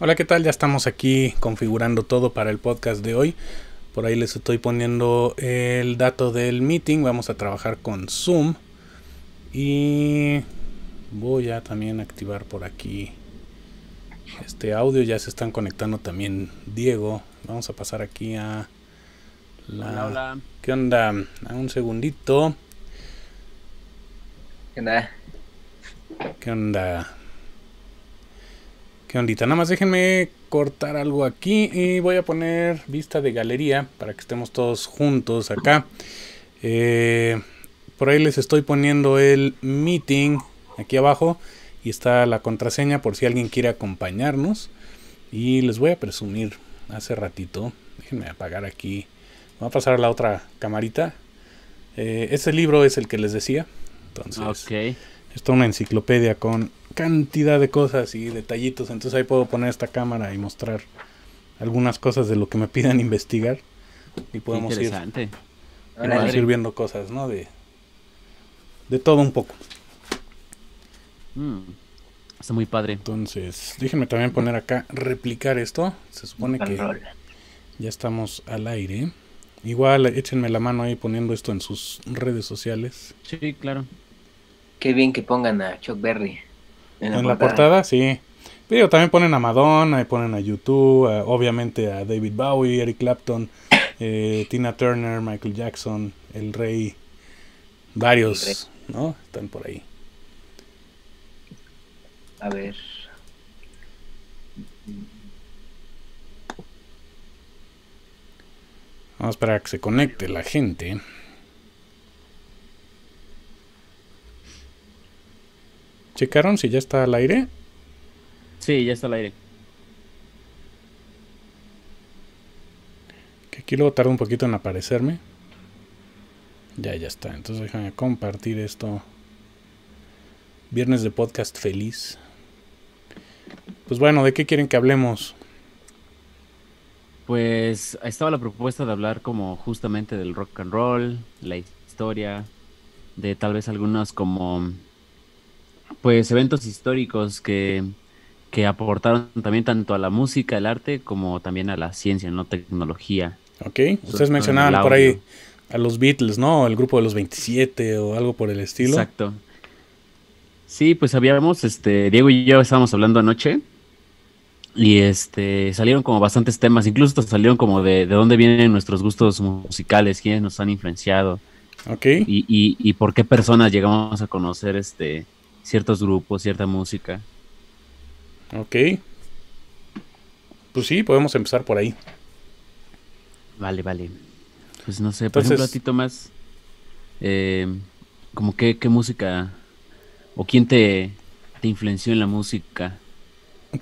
Hola, ¿qué tal? Ya estamos aquí configurando todo para el podcast de hoy. Por ahí les estoy poniendo el dato del meeting. Vamos a trabajar con Zoom. Y voy a también activar por aquí este audio. Ya se están conectando también Diego. Vamos a pasar aquí a la... Hola, ¿Qué onda? un segundito. ¿Qué onda? ¿Qué onda? ¿Qué ondita? Nada más déjenme cortar algo aquí y voy a poner vista de galería para que estemos todos juntos acá. Eh, por ahí les estoy poniendo el meeting aquí abajo y está la contraseña por si alguien quiere acompañarnos. Y les voy a presumir hace ratito. Déjenme apagar aquí. Voy a pasar a la otra camarita. Este ese libro es el que les decía. Entonces, esto es una enciclopedia con cantidad de cosas y detallitos. Entonces ahí puedo poner esta cámara y mostrar algunas cosas de lo que me pidan investigar. Y podemos ir, ir viendo cosas, ¿no? De, de todo un poco. Mm, está muy padre. Entonces, déjenme también poner acá replicar esto. Se supone que ya estamos al aire. Igual échenme la mano ahí poniendo esto en sus redes sociales. Sí, claro. Qué bien que pongan a Chuck Berry. En la, portada. sí. Pero también ponen a Madonna, y ponen a YouTube, obviamente a David Bowie, Eric Clapton, eh, Tina Turner, Michael Jackson, El Rey, varios, ¿no? Están por ahí. A ver. Vamos a esperar que se conecte la gente. ¿Checaron si ya está al aire? Sí, ya está al aire. Que aquí luego tarda un poquito en aparecerme. Ya, ya está. Entonces déjame compartir esto. Viernes de podcast feliz. Pues bueno, ¿de qué quieren que hablemos? Pues estaba la propuesta de hablar como justamente del rock and roll, la historia, de tal vez algunas como pues eventos históricos que, aportaron también tanto a la música, el arte, como también a la ciencia, no tecnología. Ok, ustedes mencionaban por ahí a los Beatles, ¿no? El grupo de los 27 o algo por el estilo. Exacto. Sí, pues habíamos, este, Diego y yo estábamos hablando anoche y este, salieron como bastantes temas, incluso salieron como de, dónde vienen nuestros gustos musicales, quiénes nos han influenciado. Ok. Y, y, y por qué personas llegamos a conocer este, ciertos grupos, cierta música. Ok. Pues sí, podemos empezar por ahí. Vale, vale. Pues no sé, por ejemplo, a ti eh, como qué, qué música o quién te, te influenció en la música.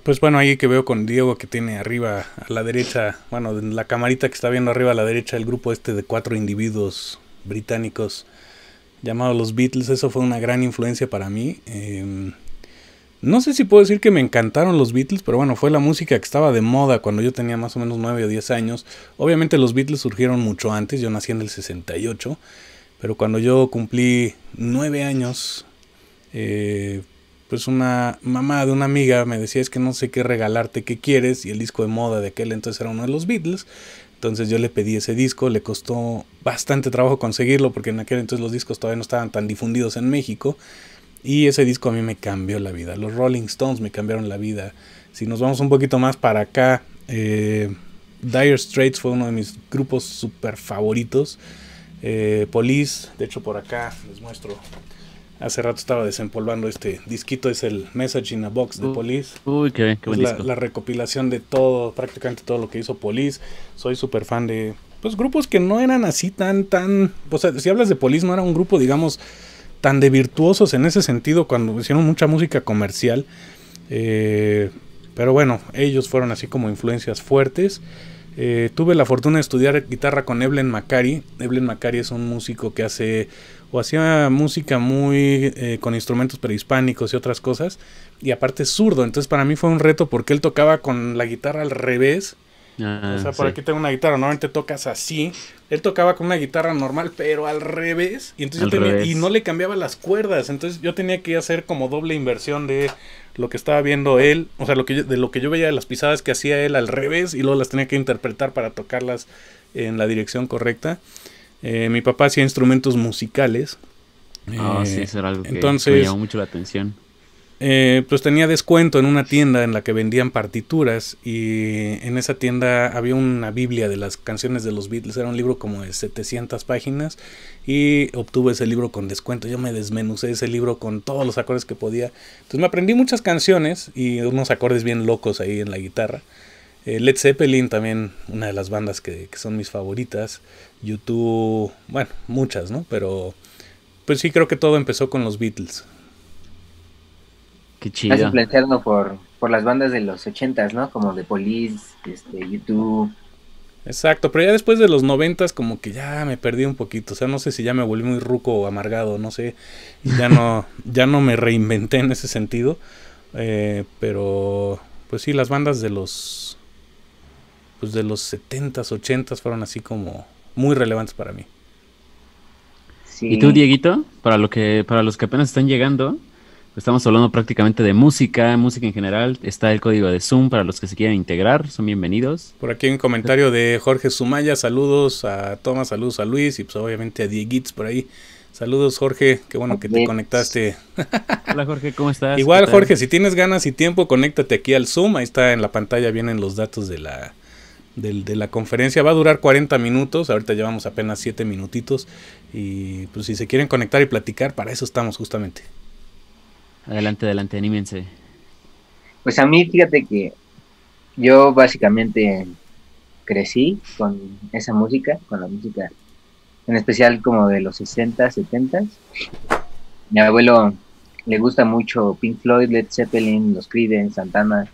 Pues bueno, ahí que veo con Diego que tiene arriba a la derecha, bueno, la camarita que está viendo arriba a la derecha el grupo este de cuatro individuos británicos llamado Los Beatles. Eso fue una gran influencia para mí. Em, no sé si puedo decir que me encantaron los Beatles, pero bueno, fue la música que estaba de moda cuando yo tenía más o menos 9 o 10 años. Obviamente los Beatles surgieron mucho antes, yo nací en el 68, pero cuando yo cumplí 9 años, eh, pues una mamá de una amiga me decía es que no sé qué regalarte, qué quieres, y el disco de moda de aquel entonces era uno de los Beatles. Entonces yo le pedí ese disco, le costó bastante trabajo conseguirlo porque en aquel entonces los discos todavía no estaban tan difundidos en México. Y ese disco a mí me cambió la vida. Los Rolling Stones me cambiaron la vida. Si nos vamos un poquito más para acá, eh, Dire Straits fue uno de mis grupos super favoritos. Eh, Police, de hecho por acá les muestro Hace rato estaba desempolvando este disquito, es el Message in a Box de Police. Uy, qué, qué buen La, recopilación de todo, prácticamente todo lo que hizo Police. Soy súper fan de pues grupos que no eran así tan, tan. O sea, si hablas de Police, no era un grupo, digamos, tan de virtuosos en ese sentido cuando hicieron mucha música comercial. Eh, pero bueno, ellos fueron así como influencias fuertes. Eh, tuve la fortuna de estudiar guitarra con Evelyn Macari. Evelyn Macari es un músico que hace o hacía música muy eh, con instrumentos prehispánicos y otras cosas, y aparte es zurdo, entonces para mí fue un reto porque él tocaba con la guitarra al revés. Ah, o sea, por aquí tengo una guitarra, normalmente tocas así. Él tocaba con una guitarra normal, pero al revés. Y entonces y no le cambiaba las cuerdas. Entonces yo tenía que hacer como doble inversión de lo que estaba viendo él. O sea, lo que de lo que yo veía de las pisadas que hacía él al revés. Y luego las tenía que interpretar para tocarlas en la dirección correcta. Eh, mi papá hacía instrumentos musicales. Ah, sí, eh, eso era algo que me llamó mucho la atención. Eh, pues tenía descuento en una tienda en la que vendían partituras y en esa tienda había una Biblia de las canciones de los Beatles, era un libro como de 700 páginas y obtuve ese libro con descuento, yo me desmenucé ese libro con todos los acordes que podía, entonces me aprendí muchas canciones y unos acordes bien locos ahí en la guitarra. Led Zeppelin también, una de las bandas que son mis favoritas. YouTube, bueno, muchas, ¿no? Pero pues sí creo que todo empezó con los Beatles. Qué chido. por, por las bandas de los ochentas, ¿no? Como The Police, este, YouTube. Exacto, pero ya después de los noventas como que ya me perdí un poquito, o sea, no sé si ya me volví muy ruco o amargado, no sé, y ya no, ya no me reinventé en ese sentido, eh, pero pues sí, las bandas de los, pues de los setentas, ochentas fueron así como, muy relevantes para mí. ¿Y tú, Dieguito? Para, lo que, para los que apenas están llegando, estamos hablando prácticamente de música, música en general. Está el código de Zoom para los que se quieran integrar, son bienvenidos. Por aquí hay un comentario de Jorge Sumaya, saludos a Tomás, saludos a Luis y pues, obviamente a Dieguits por ahí. Saludos Jorge, qué bueno que te conectaste. Hola Jorge, ¿cómo estás? Igual Jorge, si tienes ganas y tiempo, conéctate aquí al Zoom, ahí está en la pantalla, vienen los datos de la, de la conferencia. Va a durar 40 minutos, ahorita llevamos apenas 7 minutitos. Y pues si se quieren conectar y platicar, para eso estamos justamente. Adelante, adelante, anímense. Pues a mí, fíjate que yo básicamente crecí con esa música, con la música en especial como de los 60, 70. Mi abuelo le gusta mucho Pink Floyd, Led Zeppelin, los en Santana.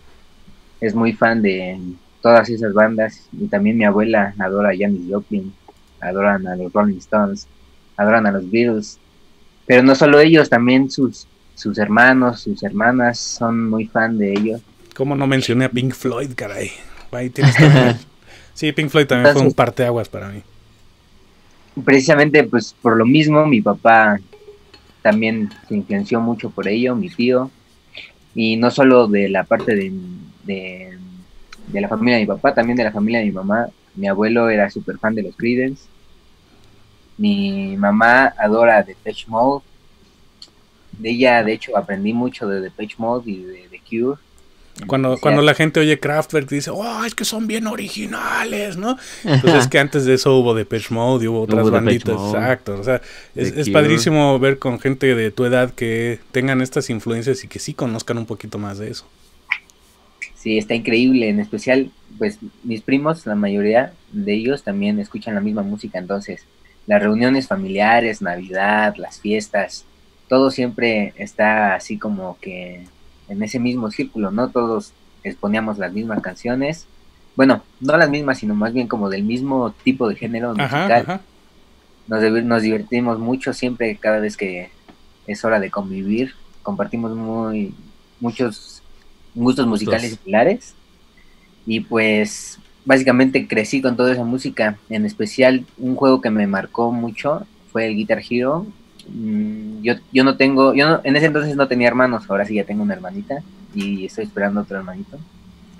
Es muy fan de todas esas bandas. Y también mi abuela adora a Janis Joplin, adoran a los Rolling Stones, adoran a los Beatles. Pero no solo ellos, también sus, sus hermanos, sus hermanas son muy fan de ellos. ¿Cómo no mencioné a Pink Floyd, caray? sí, Pink Floyd también fue un parteaguas para mí. Precisamente, pues por lo mismo, mi papá también se influenció mucho por ello, mi tío. Y no solo de la parte de, de de la familia de mi papá, también de la familia de mi mamá. Mi abuelo era súper fan de los Creedence. Mi mamá adora Depeche Mode. De ella, de hecho, aprendí mucho de Depeche Mode y de The Cure. Cuando, cuando la gente oye Kraftwerk dice, oh, es que son bien originales, ¿no? Entonces pues es que antes de eso hubo Depeche Mode y hubo otras banditas, exacto. O sea, es, es padrísimo ver con gente de tu edad que tengan estas influencias y que sí conozcan un poquito más de eso sí, está increíble, en especial, pues mis primos, la mayoría de ellos también escuchan la misma música, entonces las reuniones familiares, Navidad, las fiestas, todo siempre está así como que en ese mismo círculo, ¿no? Todos exponíamos las mismas canciones, bueno, no las mismas, sino más bien como del mismo tipo de género musical. Nos, nos divertimos mucho siempre cada vez que es hora de convivir, compartimos muy muchos gustos musicales similares. Y pues básicamente crecí con toda esa música. En especial, un juego que me marcó mucho fue el Guitar Hero. Mm, yo, yo no tengo, yo en ese entonces no tenía hermanos, ahora sí ya tengo una hermanita y estoy esperando otro hermanito.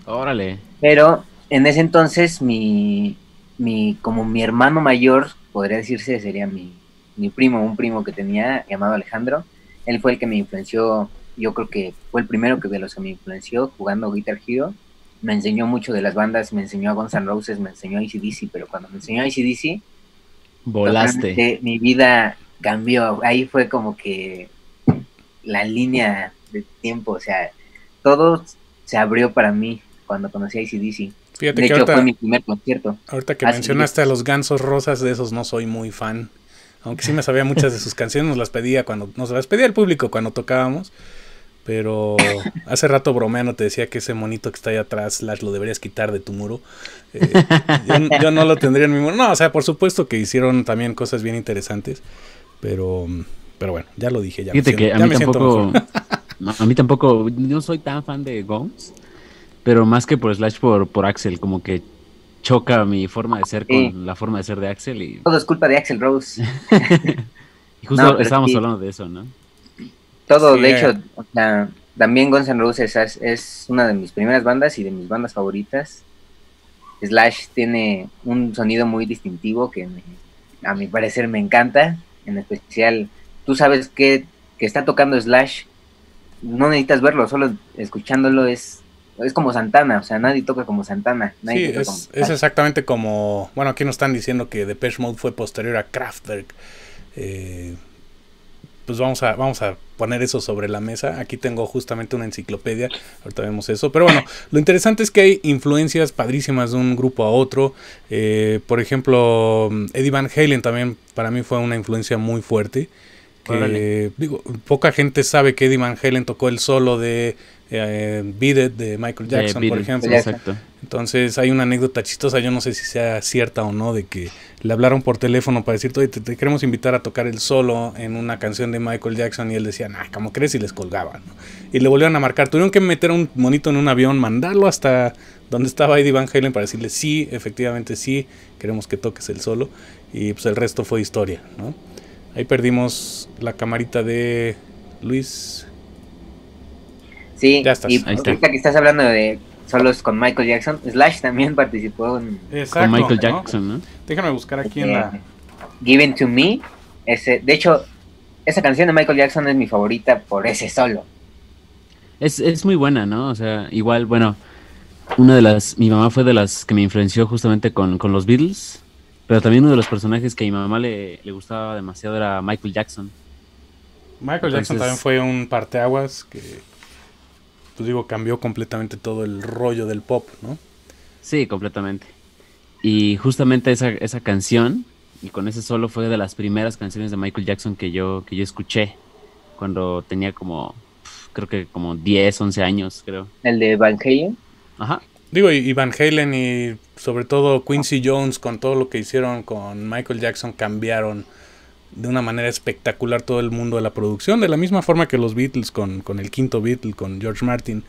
Órale. Pero en ese entonces mi, mi como mi hermano mayor, podría decirse, sería mi, mi primo, un primo que tenía llamado Alejandro. Él fue el que me influenció yo creo que fue el primero que de los que me influenció jugando Guitar Hero. Me enseñó mucho de las bandas, me enseñó a Guns N' Roses, me enseñó a ACDC, pero cuando me enseñó a ACDC, volaste. Mi vida cambió. Ahí fue como que la línea de tiempo, o sea, todo se abrió para mí cuando conocí a ACDC. Fíjate de ahorita, fue mi primer concierto. Ahorita que mencionaste a los gansos rosas, de esos no soy muy fan. Aunque sí me sabía muchas de sus canciones, nos las pedía cuando nos las pedía el público cuando tocábamos. Pero hace rato bromeando te decía que ese monito que está ahí atrás, slash lo deberías quitar de tu muro. Eh, yo, no lo tendría en mi muro. No, o sea, por supuesto que hicieron también cosas bien interesantes. Pero, pero bueno, ya lo dije. Ya que a, mí tampoco, a mí tampoco. No soy tan fan de Gongs. Pero más que por Slash, por, por Axel. Como que choca mi forma de ser con la forma de ser de Axel. Y... Todo es culpa de Axel Rose. y justo estábamos hablando de eso, ¿no? Todo, de hecho, también Guns N' Roses es, una de mis primeras bandas y de mis bandas favoritas. Slash tiene un sonido muy distintivo que a mi parecer me encanta, en especial tú sabes que, que está tocando Slash, no necesitas verlo, solo escuchándolo es es como Santana, o sea, nadie toca como Santana. es, es, exactamente como, bueno, aquí nos están diciendo que Depeche Mode fue posterior a Kraftwerk. Eh, pues vamos a, poner eso sobre la mesa. Aquí tengo justamente una enciclopedia, ahorita vemos eso. Pero bueno, lo interesante es que hay influencias padrísimas de un grupo a otro. Eh, por ejemplo, Eddie Van Halen también para mí fue una influencia muy fuerte. digo, poca gente sabe que Eddie Van Halen tocó el solo de eh, de Michael Jackson, por ejemplo. Exacto. Entonces hay una anécdota chistosa, yo no sé si sea cierta o no, de que le hablaron por teléfono para decir, te, queremos invitar a tocar el solo en una canción de Michael Jackson y él decía, nah, ¿cómo crees? Y les colgaban. Y le volvieron a marcar, tuvieron que meter un monito en un avión, mandarlo hasta donde estaba Eddie Van Halen para decirle, sí, efectivamente sí, queremos que toques el solo. Y pues el resto fue historia, Ahí perdimos la camarita de Luis. Sí, ya y ahorita que estás hablando de solos con Michael Jackson, Slash también participó en... con Michael Jackson, ¿no? Déjame buscar aquí en la... Given to Me, ese, de hecho, esa canción de Michael Jackson es mi favorita por ese solo. Es, es muy buena, ¿no? O sea, igual, bueno, una de las, mi mamá fue de las que me influenció justamente con, con los Beatles, pero también uno de los personajes que a mi mamá le, le gustaba demasiado era Michael Jackson. Michael Jackson también fue un parteaguas que pues digo, cambió completamente todo el rollo del pop, ¿no? Sí, completamente. Y justamente esa, esa canción y con ese solo fue de las primeras canciones de Michael Jackson que yo, que yo escuché cuando tenía como, creo que como 10, 11 años, creo. ¿El de Van Halen? Ajá. Digo, y Van Halen y sobre todo Quincy Jones con todo lo que hicieron con Michael Jackson cambiaron de una manera espectacular todo el mundo de la producción, de la misma forma que los Beatles con, con el quinto Beatle, con George Martin,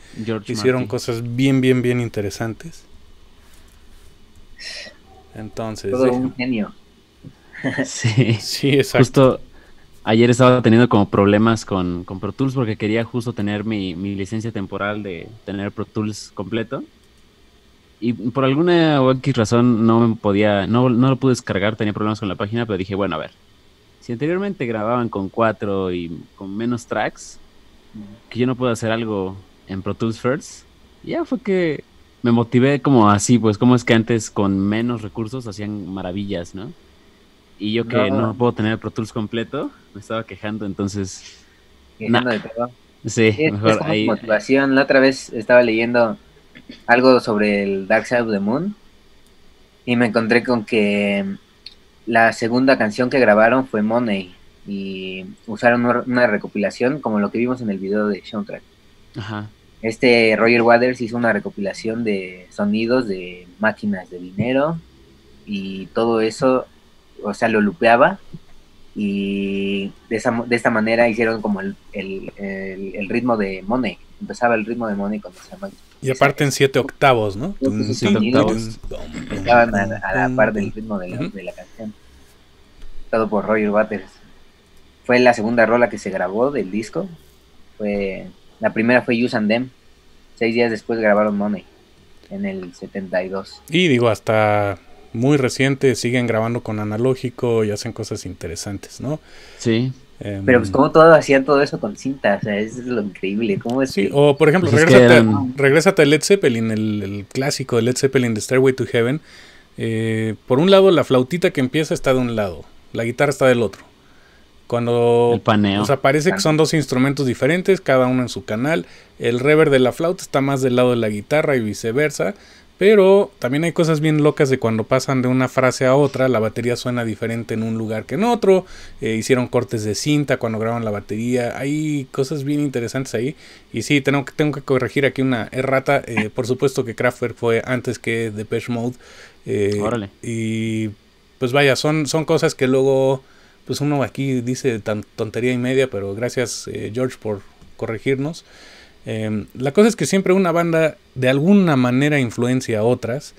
hicieron cosas bien, bien, bien interesantes. Entonces... Todo un genio. sí, sí, exacto. Justo ayer estaba teniendo como problemas con, con Pro Tools porque quería justo tener mi, licencia temporal de tener Pro Tools completo y por alguna o X razón no me podía, no lo pude descargar, tenía problemas con la página, pero dije, bueno, a ver, si anteriormente grababan con cuatro y con menos tracks, que yo no puedo hacer algo en Pro Tools First, ya fue que me motivé como así, pues como es que antes con menos recursos hacían maravillas, ¿no? Y yo que no, puedo tener Pro Tools completo, me estaba quejando, entonces... Quejando de sí, mejor ahí. La otra vez estaba leyendo algo sobre el Dark Side of the Moon y me encontré con que la segunda canción que grabaron fue Money y usaron una recopilación como lo que vimos en el video de Soundtrack. Ajá. Este Roger Waters hizo una recopilación de sonidos de máquinas de dinero y todo eso, o sea, lo lupeaba y de, esa, de esta manera hicieron como el ritmo de Money empezaba el ritmo de se Money y aparte en siete octavos, ¿no? Estaban a, la par del ritmo de la, de la canción. Todo por Roger Waters. Fue la segunda rola que se grabó del disco. Fue, la primera fue Use and Them. Seis días después grabaron Money en el 72. Y digo, hasta muy reciente siguen grabando con analógico y hacen cosas interesantes, ¿no? Sí. Em, Pero pues cómo todo hacían todo eso con cinta, o sea, es lo increíble. ¿Cómo o por ejemplo, pues regresate a Led Zeppelin, el, clásico de Led Zeppelin de Stairway to Heaven. Eh, por un lado, la flautita que empieza está de un lado, la guitarra está del otro. Cuando el aparece que son dos instrumentos diferentes, cada uno en su canal. El rever de la flauta está más del lado de la guitarra y viceversa. Pero también hay cosas bien locas de cuando pasan de una frase a otra, la batería suena diferente en un lugar que en otro, eh, hicieron cortes de cinta cuando graban la batería, hay cosas bien interesantes ahí. Y sí, tengo que, tengo que corregir aquí una errata, eh, por supuesto que Kraftwerk fue antes que Depeche Mode. Eh, Órale. Y pues vaya, son, son cosas que luego, pues uno aquí dice tontería y media, pero gracias George por corregirnos. Em, la cosa es que siempre una banda de alguna manera influencia a otras.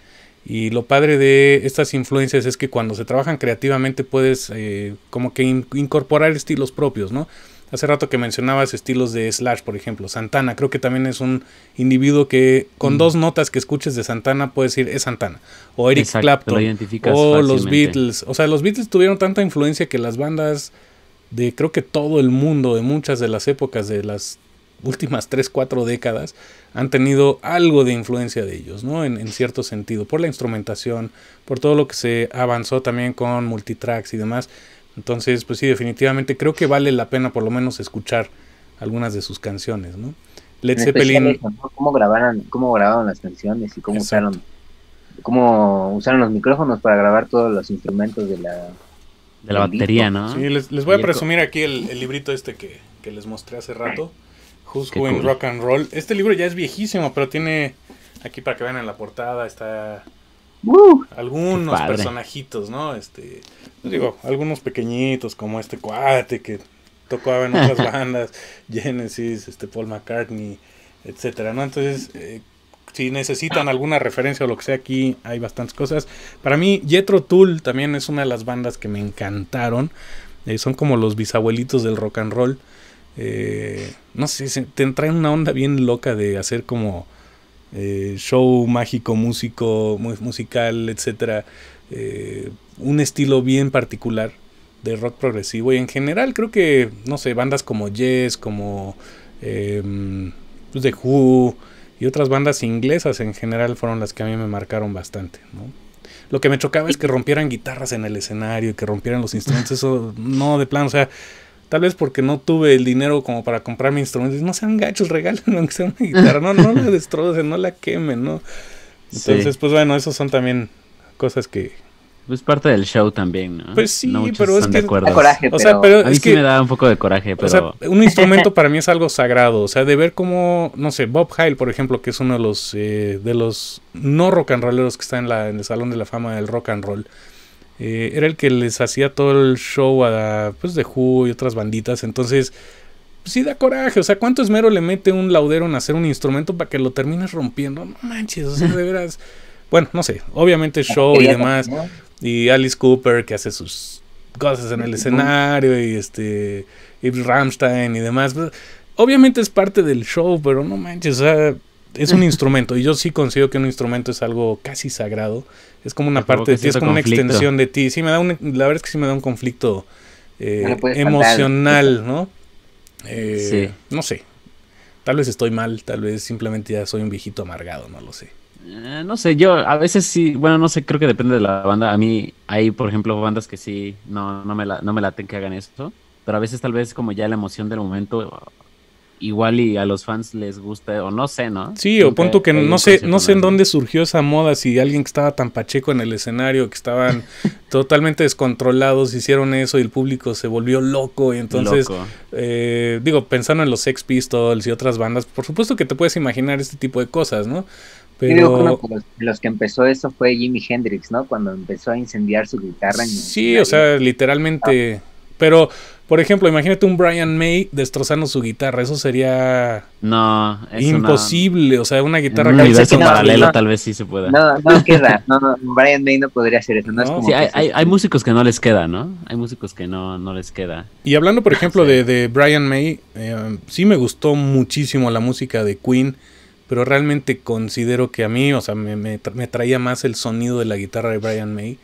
Y lo padre de estas influencias es que cuando se trabajan creativamente puedes eh, como que incorporar estilos propios, ¿no? Hace rato que mencionabas estilos de Slash, por ejemplo. Santana, creo que también es un individuo que con mm. dos notas que escuches de Santana puedes decir es Santana. O Eric Clapton. o los Beatles. O sea, los Beatles tuvieron tanta influencia que las bandas de creo que todo el mundo, de muchas de las épocas, de las últimas 3, 4 décadas han tenido algo de influencia de ellos, ¿no? En, cierto sentido, por la instrumentación, por todo lo que se avanzó también con multitracks y demás. Entonces, pues sí, definitivamente creo que vale la pena por lo menos escuchar algunas de sus canciones, ¿no? Led Zeppelin... ¿Cómo, grabaron, ¿Cómo grabaron las canciones y cómo usaron, cómo usaron los micrófonos para grabar todos los instrumentos de la... De la batería, ¿no? Sí, les, voy a presumir aquí el, el librito este que, que les mostré hace rato. Who's en Rock and Roll. Este libro ya es viejísimo, pero tiene. Aquí para que vean en la portada está. algunos personajitos, ¿no? Este, pues digo, algunos pequeñitos como este cuate que tocaba en otras bandas, Genesis, este Paul McCartney, etcétera, ¿no? Entonces, eh, si necesitan alguna referencia o lo que sea aquí, hay bastantes cosas. Para mí, Jetro Tool también es una de las bandas que me encantaron. Eh, son como los bisabuelitos del rock and roll. Eh, no sé, te en una onda bien loca de hacer como eh, show mágico, músico, musical, etc. Eh, un estilo bien particular de rock progresivo. Y en general creo que, no sé, bandas como Yes, como em, pues, The Who y otras bandas inglesas en general fueron las que a mí me marcaron bastante, Lo que me chocaba es que rompieran guitarras en el escenario y que rompieran los instrumentos, eso no de plano, o sea, Tal vez porque no tuve el dinero como para comprarme instrumentos. No sean gachos, regálenlo, aunque sea una guitarra. No, no la destrocen, no la quemen, ¿no? Entonces, pues bueno, esos son también cosas que, pues parte del show también, ¿no? Pues sí, pero es que... Coraje, pero a mí me da un poco de coraje, pero... un instrumento para mí es algo sagrado, o sea, de ver cómo, no sé, Bob hyle por ejemplo, que es uno de los, eh, de los no rock and rolleros que está en, la, en el Salón de la Fama del Rock and Roll, eh, era el que les hacía todo el show a pues, de Who y otras banditas. Entonces, pues, sí da coraje. O sea, ¿cuánto esmero le mete un laudero en hacer un instrumento para que lo termines rompiendo? No manches, o sea, de veras. Bueno, no sé. Obviamente show y demás. Y Alice Cooper que hace sus cosas en el escenario y este y Rammstein y demás. Pues, obviamente es parte del show, pero no manches, o sea, es un instrumento y yo sí considero que un instrumento es algo casi sagrado es como una parte de ti, es como una extensión de ti. Sí, me da la verdad es que sí me da un conflicto eh, emocional, ¿no? Eh, sí. No sé. Tal vez estoy mal, tal vez simplemente ya soy un viejito amargado, no lo sé. Eh, no sé, yo a veces sí, bueno, no sé, creo que depende de la banda. A mí hay, por ejemplo, bandas que sí, no, me, no me laten que hagan esto, pero a veces tal vez como ya la emoción del momento igual y a los fans les gusta, o no sé, ¿no? Sí, o punto que no sé, no sé en dónde surgió esa moda, si alguien que estaba tan pacheco en el escenario, que estaban totalmente descontrolados, hicieron eso y el público se volvió loco. Y entonces, eh, digo, pensando en los Sex Pistols y otras bandas, por supuesto que te puedes imaginar este tipo de cosas, ¿no? Pero... los que empezó eso fue Jimi Hendrix, ¿no? Cuando empezó a incendiar su guitarra. sí, o sea, literalmente... Pero por ejemplo, imagínate un Brian May destrozando su guitarra. Eso sería. No, imposible. O sea, una guitarra. Un tal vez sí se pueda. No, no queda. No, Brian May no podría hacer eso. sí, hay, hay, músicos que no les queda, ¿no? Hay músicos que no, les queda. Y hablando, por ah, ejemplo, de, Brian May, eh, sí me gustó muchísimo la música de Queen. Pero realmente considero que a mí, o sea, me, me, me traía más el sonido de la guitarra de Brian May.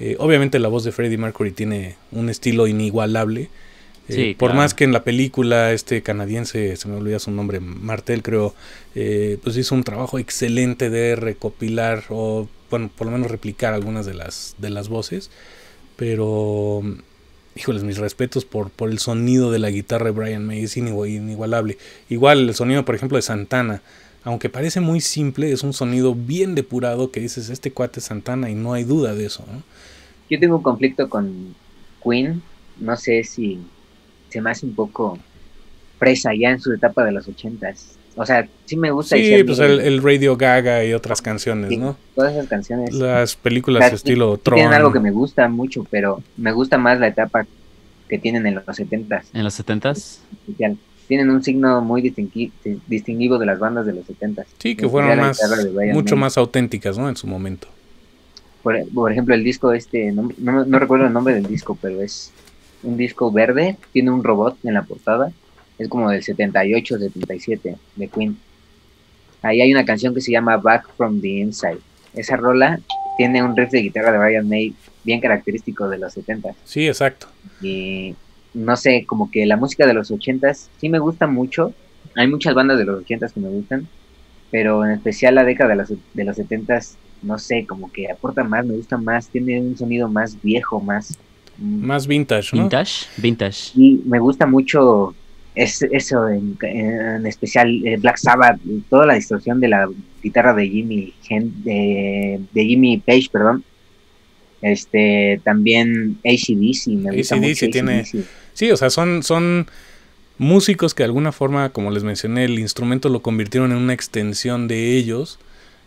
Eh, obviamente la voz de Freddie Mercury tiene un estilo inigualable. Eh, por más que en la película este canadiense, se me olvida su nombre, Martel creo, eh, pues hizo un trabajo excelente de recopilar o, bueno, por lo menos replicar algunas de las, de las voces. Pero, híjoles, mis respetos por, por el sonido de la guitarra de Brian May, es inigualable. Igual el sonido, por ejemplo, de Santana. Aunque parece muy simple, es un sonido bien depurado que dices, este cuate Santana y no hay duda de eso. Yo tengo un conflicto con Queen, no sé si se me hace un poco presa ya en su etapa de los ochentas. O sea, sí me gusta. Sí, pues el, Radio Gaga y otras canciones, ¿no? Todas esas canciones. Las películas de estilo Tron. Tienen algo que me gusta mucho, pero me gusta más la etapa que tienen en los setentas. ¿En los setentas? tienen un signo muy distintivo de las bandas de los 70. Sí, que fueron más, mucho más auténticas, ¿no? En su momento. Por, ejemplo, el disco este, no, recuerdo el nombre del disco, pero es un disco verde, tiene un robot en la portada, es como del 78, 77 de Queen. Ahí hay una canción que se llama Back from the Inside. Esa rola tiene un riff de guitarra de Brian May bien característico de los 70. Sí, exacto. Y no sé, como que la música de los ochentas sí me gusta mucho. Hay muchas bandas de los ochentas que me gustan, pero en especial la década de los, de los setentas, no sé, como que aporta más, me gusta más, tiene un sonido más viejo, más... Mm, más vintage, Vintage, vintage. Y me gusta mucho eso, en, especial eh, Black Sabbath, toda la distorsión de la guitarra de Jimmy, de, Jimmy Page, perdón, este, también ACDC, me gusta ACDC tiene, Sí, o sea, son, son músicos que de alguna forma, como les mencioné, el instrumento lo convirtieron en una extensión de ellos.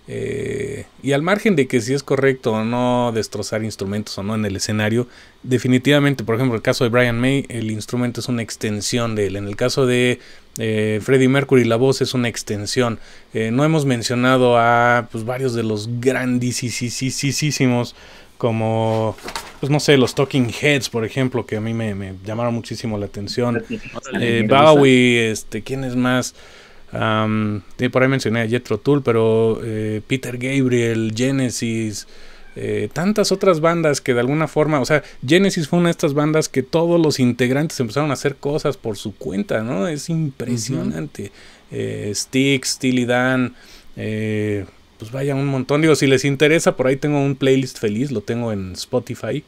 Eh, y al margen de que si es correcto o no destrozar instrumentos o no en el escenario, definitivamente, por ejemplo, el caso de Brian May, el instrumento es una extensión de él. En el caso de eh, Freddie Mercury, la voz es una extensión. Eh, no hemos mencionado a pues, varios de los grandísimos como, pues no sé, los Talking Heads, por ejemplo, que a mí me, llamaron muchísimo la atención. Eh, Bowie, este, ¿quién es más? por ahí mencioné a Jethro Tull, pero eh, Peter Gabriel, Genesis, eh, tantas otras bandas que de alguna forma, o sea, Genesis fue una de estas bandas que todos los integrantes empezaron a hacer cosas por su cuenta, ¿no? Es impresionante. Uh -huh. Dan, eh, pues vaya un montón. Digo, si les interesa, por ahí tengo un playlist feliz, lo tengo en Spotify.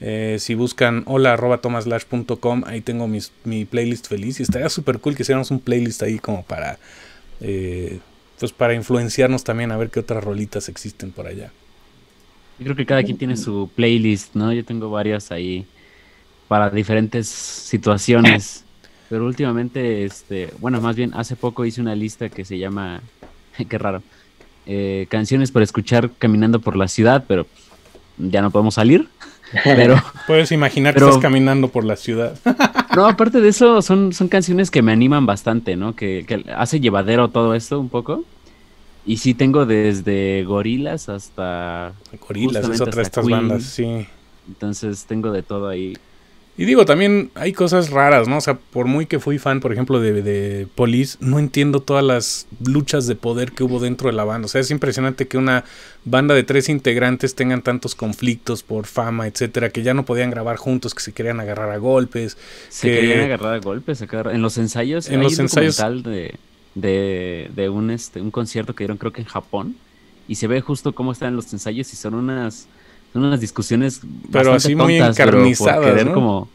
Eh, si buscan hola arroba tomaslash.com, ahí tengo mi playlist feliz. Y estaría súper cool que hiciéramos un playlist ahí como para, eh, pues para influenciarnos también a ver qué otras rolitas existen por allá. Yo creo que cada quien tiene su playlist, ¿no? Yo tengo varias ahí para diferentes situaciones. Pero últimamente, este, bueno, más bien hace poco hice una lista que se llama, qué raro, eh, canciones para escuchar caminando por la ciudad, pero ya no podemos salir. Pero, Puedes imaginar que estás caminando por la ciudad. No, aparte de eso, son, son canciones que me animan bastante, ¿no? Que, hace llevadero todo esto un poco. Y sí tengo desde gorilas hasta... Gorilas, es otra de estas bandas, sí. Entonces tengo de todo ahí. Y digo, también hay cosas raras, ¿no? O sea, por muy que fui fan, por ejemplo, de, de Police, no entiendo todas las luchas de poder que hubo dentro de la banda. O sea, es impresionante que una banda de tres integrantes tengan tantos conflictos por fama, etcétera, que ya no podían grabar juntos, que se querían agarrar a golpes. Se querían agarrar a golpes, en los ensayos. En los un ensayos. De, de, de, un, este, un concierto que dieron, creo que en Japón, y se ve justo cómo están los ensayos y son unas unas discusiones pero así muy encarnizadas, como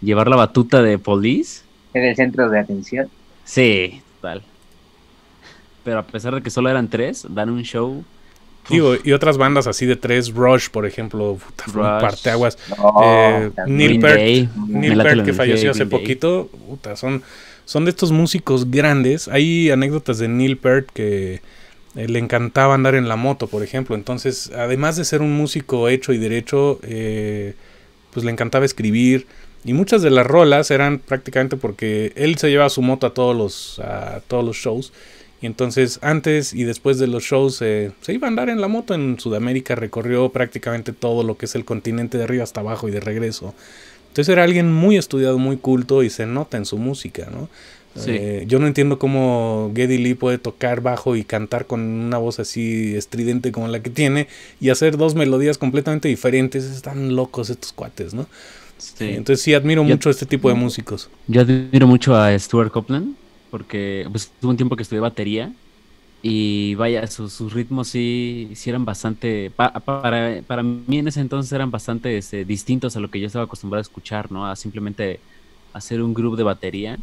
llevar la batuta de police. en el centro de atención. Sí, tal. Pero a pesar de que solo eran tres, dan un show. Digo, y otras bandas así de tres, Rush, por ejemplo, puta, parteaguas. Eh, Neil Peart, Neil Peart que falleció hace poquito, son, son de estos músicos grandes. Hay anécdotas de Neil Peart que eh, le encantaba andar en la moto, por ejemplo. Entonces, además de ser un músico hecho y derecho, eh, pues le encantaba escribir. Y muchas de las rolas eran prácticamente porque él se llevaba su moto a todos los, todos los shows. Y entonces antes y después de los shows eh, se iba a andar en la moto en Sudamérica, recorrió prácticamente todo lo que es el continente de arriba hasta abajo y de regreso. Entonces era alguien muy estudiado, muy culto y se nota en su música, ¿no? Eh, yo no entiendo cómo Geddy Lee puede tocar bajo y cantar con una voz así estridente como la que tiene y hacer dos melodías completamente diferentes. Están locos estos cuates, ¿no? Entonces sí admiro mucho este tipo de músicos. Yo admiro mucho a Stuart Copeland porque pues, tuve un tiempo que estudié batería y vaya, sus, ritmos sí, eran bastante, para, para, mí en ese entonces eran bastante este, distintos a lo que yo estaba acostumbrado a escuchar, ¿no? A simplemente hacer un grupo de batería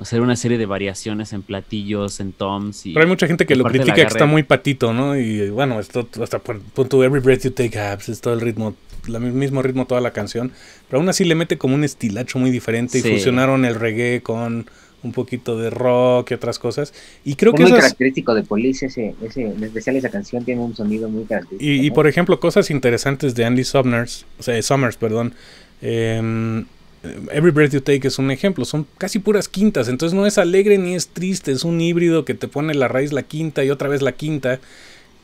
hacer una serie de variaciones en platillos, en toms. Y Pero hay mucha gente que lo critica que está muy patito, ¿no? Y bueno, esto hasta punto Every Breath You Take es todo el ritmo, el mismo ritmo toda la canción. Pero aún así le mete como un estilacho muy diferente y fusionaron el reggae con un poquito de rock y otras cosas. Y creo que... Muy característico de Police, ese, en especial esa canción tiene un sonido muy característico. Y, por ejemplo, cosas interesantes de Andy Summers, o sea, Summers, perdón. Em, Every Breath You Take es un ejemplo, son casi puras quintas, entonces no es alegre ni es triste, es un híbrido que te pone la raíz la quinta y otra vez la quinta,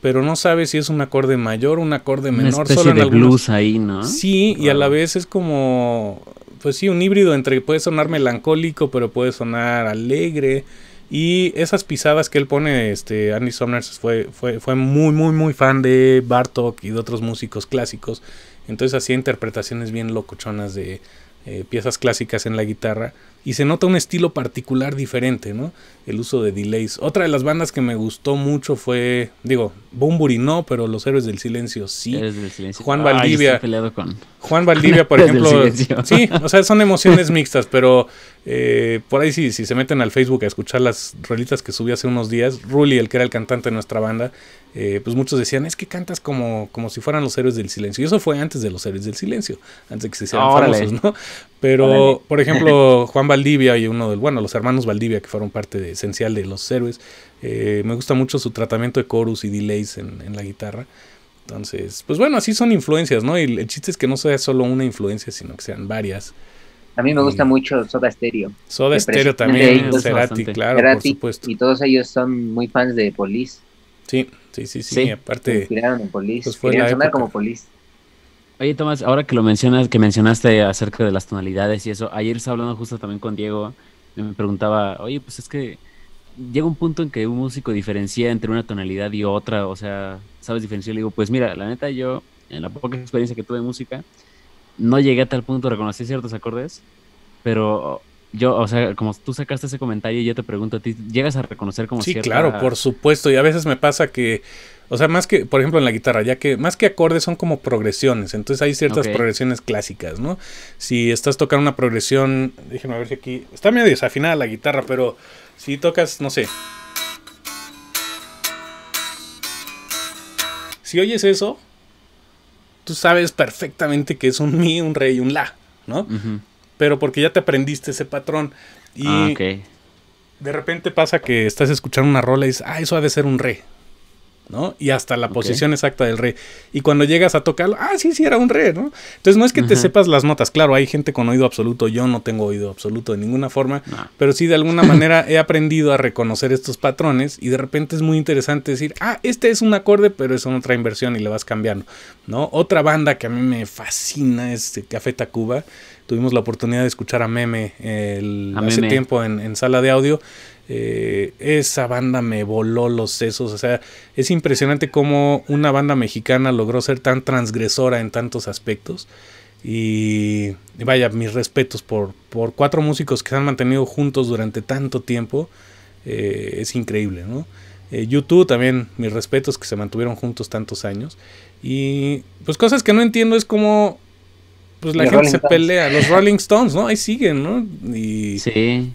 pero no sabes si es un acorde mayor, o un acorde menor, Una especie de blues ahí, ¿no? Sí, y a la vez es como pues sí, un híbrido entre puede sonar melancólico, pero puede sonar alegre y esas pisadas que él pone, este Andy Summers fue fue fue muy muy muy fan de Bartok y de otros músicos clásicos, entonces hacía interpretaciones bien locochonas de eh, piezas clásicas en la guitarra y se nota un estilo particular diferente, ¿no? El uso de delays. Otra de las bandas que me gustó mucho fue, digo, Bumburi no, pero Los Héroes del Silencio sí. Juan Valdivia. Juan Valdivia, por ejemplo. Sí, o sea, son emociones mixtas, pero eh, por ahí sí, si se meten al Facebook a escuchar las rolitas que subí hace unos días, Rully, el que era el cantante de nuestra banda, eh, pues muchos decían, es que cantas como, como si fueran los héroes del silencio. Y eso fue antes de los héroes del silencio, antes de que se hicieran ¿no? Pero, por ejemplo, Juan Valdivia y uno de bueno, los hermanos Valdivia, que fueron parte esencial de los héroes, eh, me gusta mucho su tratamiento de chorus y delays en, la guitarra. Entonces, pues bueno, así son influencias, ¿no? Y el chiste es que no sea solo una influencia, sino que sean varias. A mí me gusta mucho Soda Stereo. Soda Stereo también, Cerati, claro, por supuesto. Y todos ellos son muy fans de Police. Sí, sí, sí, sí. sí. Aparte, en Pues como polis. Oye, Tomás, ahora que lo mencionas, que mencionaste acerca de las tonalidades y eso, ayer estaba hablando justo también con Diego, me preguntaba, oye, pues es que llega un punto en que un músico diferencia entre una tonalidad y otra, o sea, ¿sabes diferenciar? Le digo, pues mira, la neta, yo, en la poca experiencia que tuve en música, no llegué a tal punto de reconocer ciertos acordes, pero yo, o sea, como tú sacaste ese comentario, y yo te pregunto a ti, ¿llegas a reconocer como Sí, claro, por supuesto, y a veces me pasa que, o sea, más que, por ejemplo, en la guitarra, ya que más que acordes son como progresiones, entonces hay ciertas progresiones clásicas, ¿no? Si estás tocando una progresión, déjenme ver si aquí, está medio desafinada la guitarra, pero si tocas, no sé. Si oyes eso, tú sabes perfectamente que es un mi, un re y un la. ¿no? pero porque ya te aprendiste ese patrón. Y ah, de repente pasa que estás escuchando una rola y dices, ah, eso ha de ser un re. ¿no? Y hasta la posición exacta del re. Y cuando llegas a tocarlo, ah, sí, sí, era un re, ¿no? Entonces no es que te sepas las notas, claro, hay gente con oído absoluto, yo no tengo oído absoluto de ninguna forma, pero sí de alguna manera he aprendido a reconocer estos patrones y de repente es muy interesante decir, ah, este es un acorde, pero es otra inversión y le vas cambiando, ¿no? Otra banda que a mí me fascina es Café eh, Tacuba. Tuvimos la oportunidad de escuchar a Meme, hace tiempo en, sala de audio. Eh, esa banda me voló los sesos. O sea, es impresionante cómo una banda mexicana logró ser tan transgresora en tantos aspectos. Y vaya, mis respetos por, por cuatro músicos que se han mantenido juntos durante tanto tiempo. Eh, es increíble, ¿no? Eh, YouTube también, mis respetos que se mantuvieron juntos tantos años. Y pues cosas que no entiendo es cómo pues la gente se pelea. Los Rolling Stones, ¿no? Ahí siguen, ¿no? Y,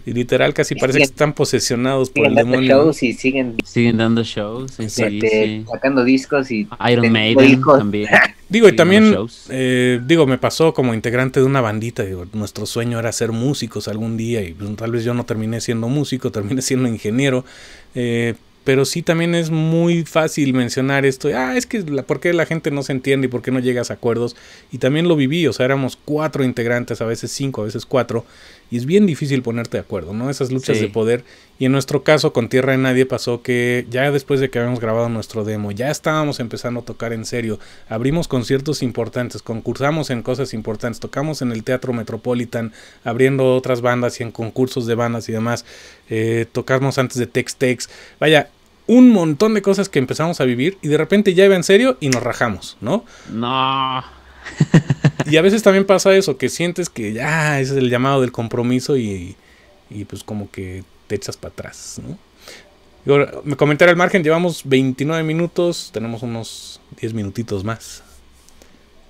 literal casi parece que están posesionados por el demonio. y siguen, dando shows, este, sacando discos y Iron Maiden también. Digo, y también, eh, digo, me pasó como integrante de una bandita, digo, nuestro sueño era ser músicos algún día y pues, tal vez yo no terminé siendo músico, terminé siendo ingeniero, eh, pero sí también es muy fácil mencionar esto. Ah, es que la, por qué la gente no se entiende y por qué no llegas a acuerdos. Y también lo viví, o sea, éramos cuatro integrantes, a veces cinco, a veces cuatro. Y es bien difícil ponerte de acuerdo, ¿no? Esas luchas de poder. Y en nuestro caso, con Tierra de Nadie, pasó que ya después de que habíamos grabado nuestro demo, ya estábamos empezando a tocar en serio. Abrimos conciertos importantes, concursamos en cosas importantes, tocamos en el Teatro Metropolitan, abriendo otras bandas y en concursos de bandas y demás. Eh, tocamos antes de Tex Tex. Vaya, un montón de cosas que empezamos a vivir y de repente ya iba en serio y nos rajamos, ¿no? No. y a veces también pasa eso, que sientes que ya ese es el llamado del compromiso y, pues como que te echas para atrás, ¿no? Me comentaré al margen, llevamos 29 minutos, tenemos unos 10 minutitos más.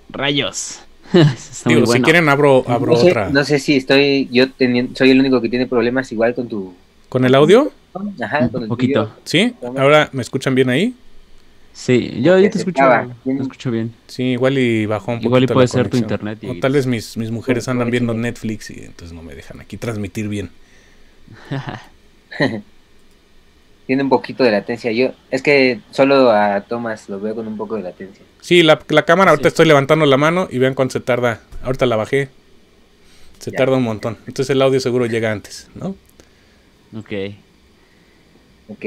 Rayos. Digo, si quieren abro, abro otra. No sé si estoy, yo teniendo, soy el único que tiene problemas igual con tu... ¿Con el audio? Ajá, con Un poquito. ¿Sí? ¿Ahora me escuchan bien ahí? Sí, yo, te escucho, bien. Sí, igual y bajó un poco. Igual y puede ser tu internet. O tal vez mis, mujeres pues, andan pues, viendo Netflix y entonces no me dejan aquí transmitir bien. Tiene un poquito de latencia. Yo es que solo a Tomás lo veo con un poco de latencia. Sí, la, la cámara, ahorita estoy levantando la mano y vean cuánto se tarda. Ahorita la bajé. Se tarda un montón. Entonces el audio seguro llega antes, ¿no? Ok. Ok.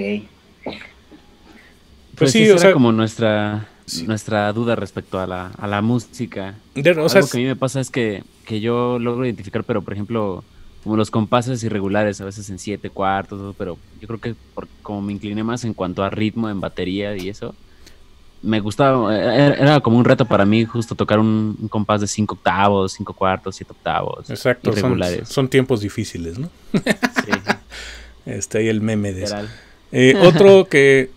Pues, pues, sí, o sea, era como nuestra, nuestra duda respecto a la, música. Algo que a mí me pasa es que, yo logro identificar, pero por ejemplo, como los compases irregulares, a veces en siete cuartos, pero yo creo que como me incliné más en cuanto a ritmo, en batería y eso, me gustaba, eh, era, como un reto para mí justo tocar un, compás de cinco octavos, cinco cuartos, siete octavos. Exacto, irregulares. Son, tiempos difíciles, ¿no? Sí. Está ahí el meme de eso. Eh, otro que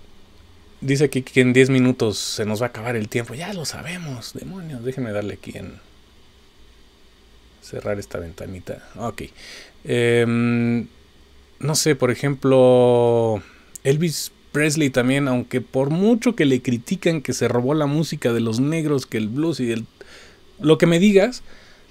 Dice aquí que en 10 minutos se nos va a acabar el tiempo. Ya lo sabemos, demonios. Déjenme darle aquí en cerrar esta ventanita. Ok. Em, no sé, por ejemplo, Elvis Presley también, aunque por mucho que le critican que se robó la música de los negros, que el blues y el... Lo que me digas,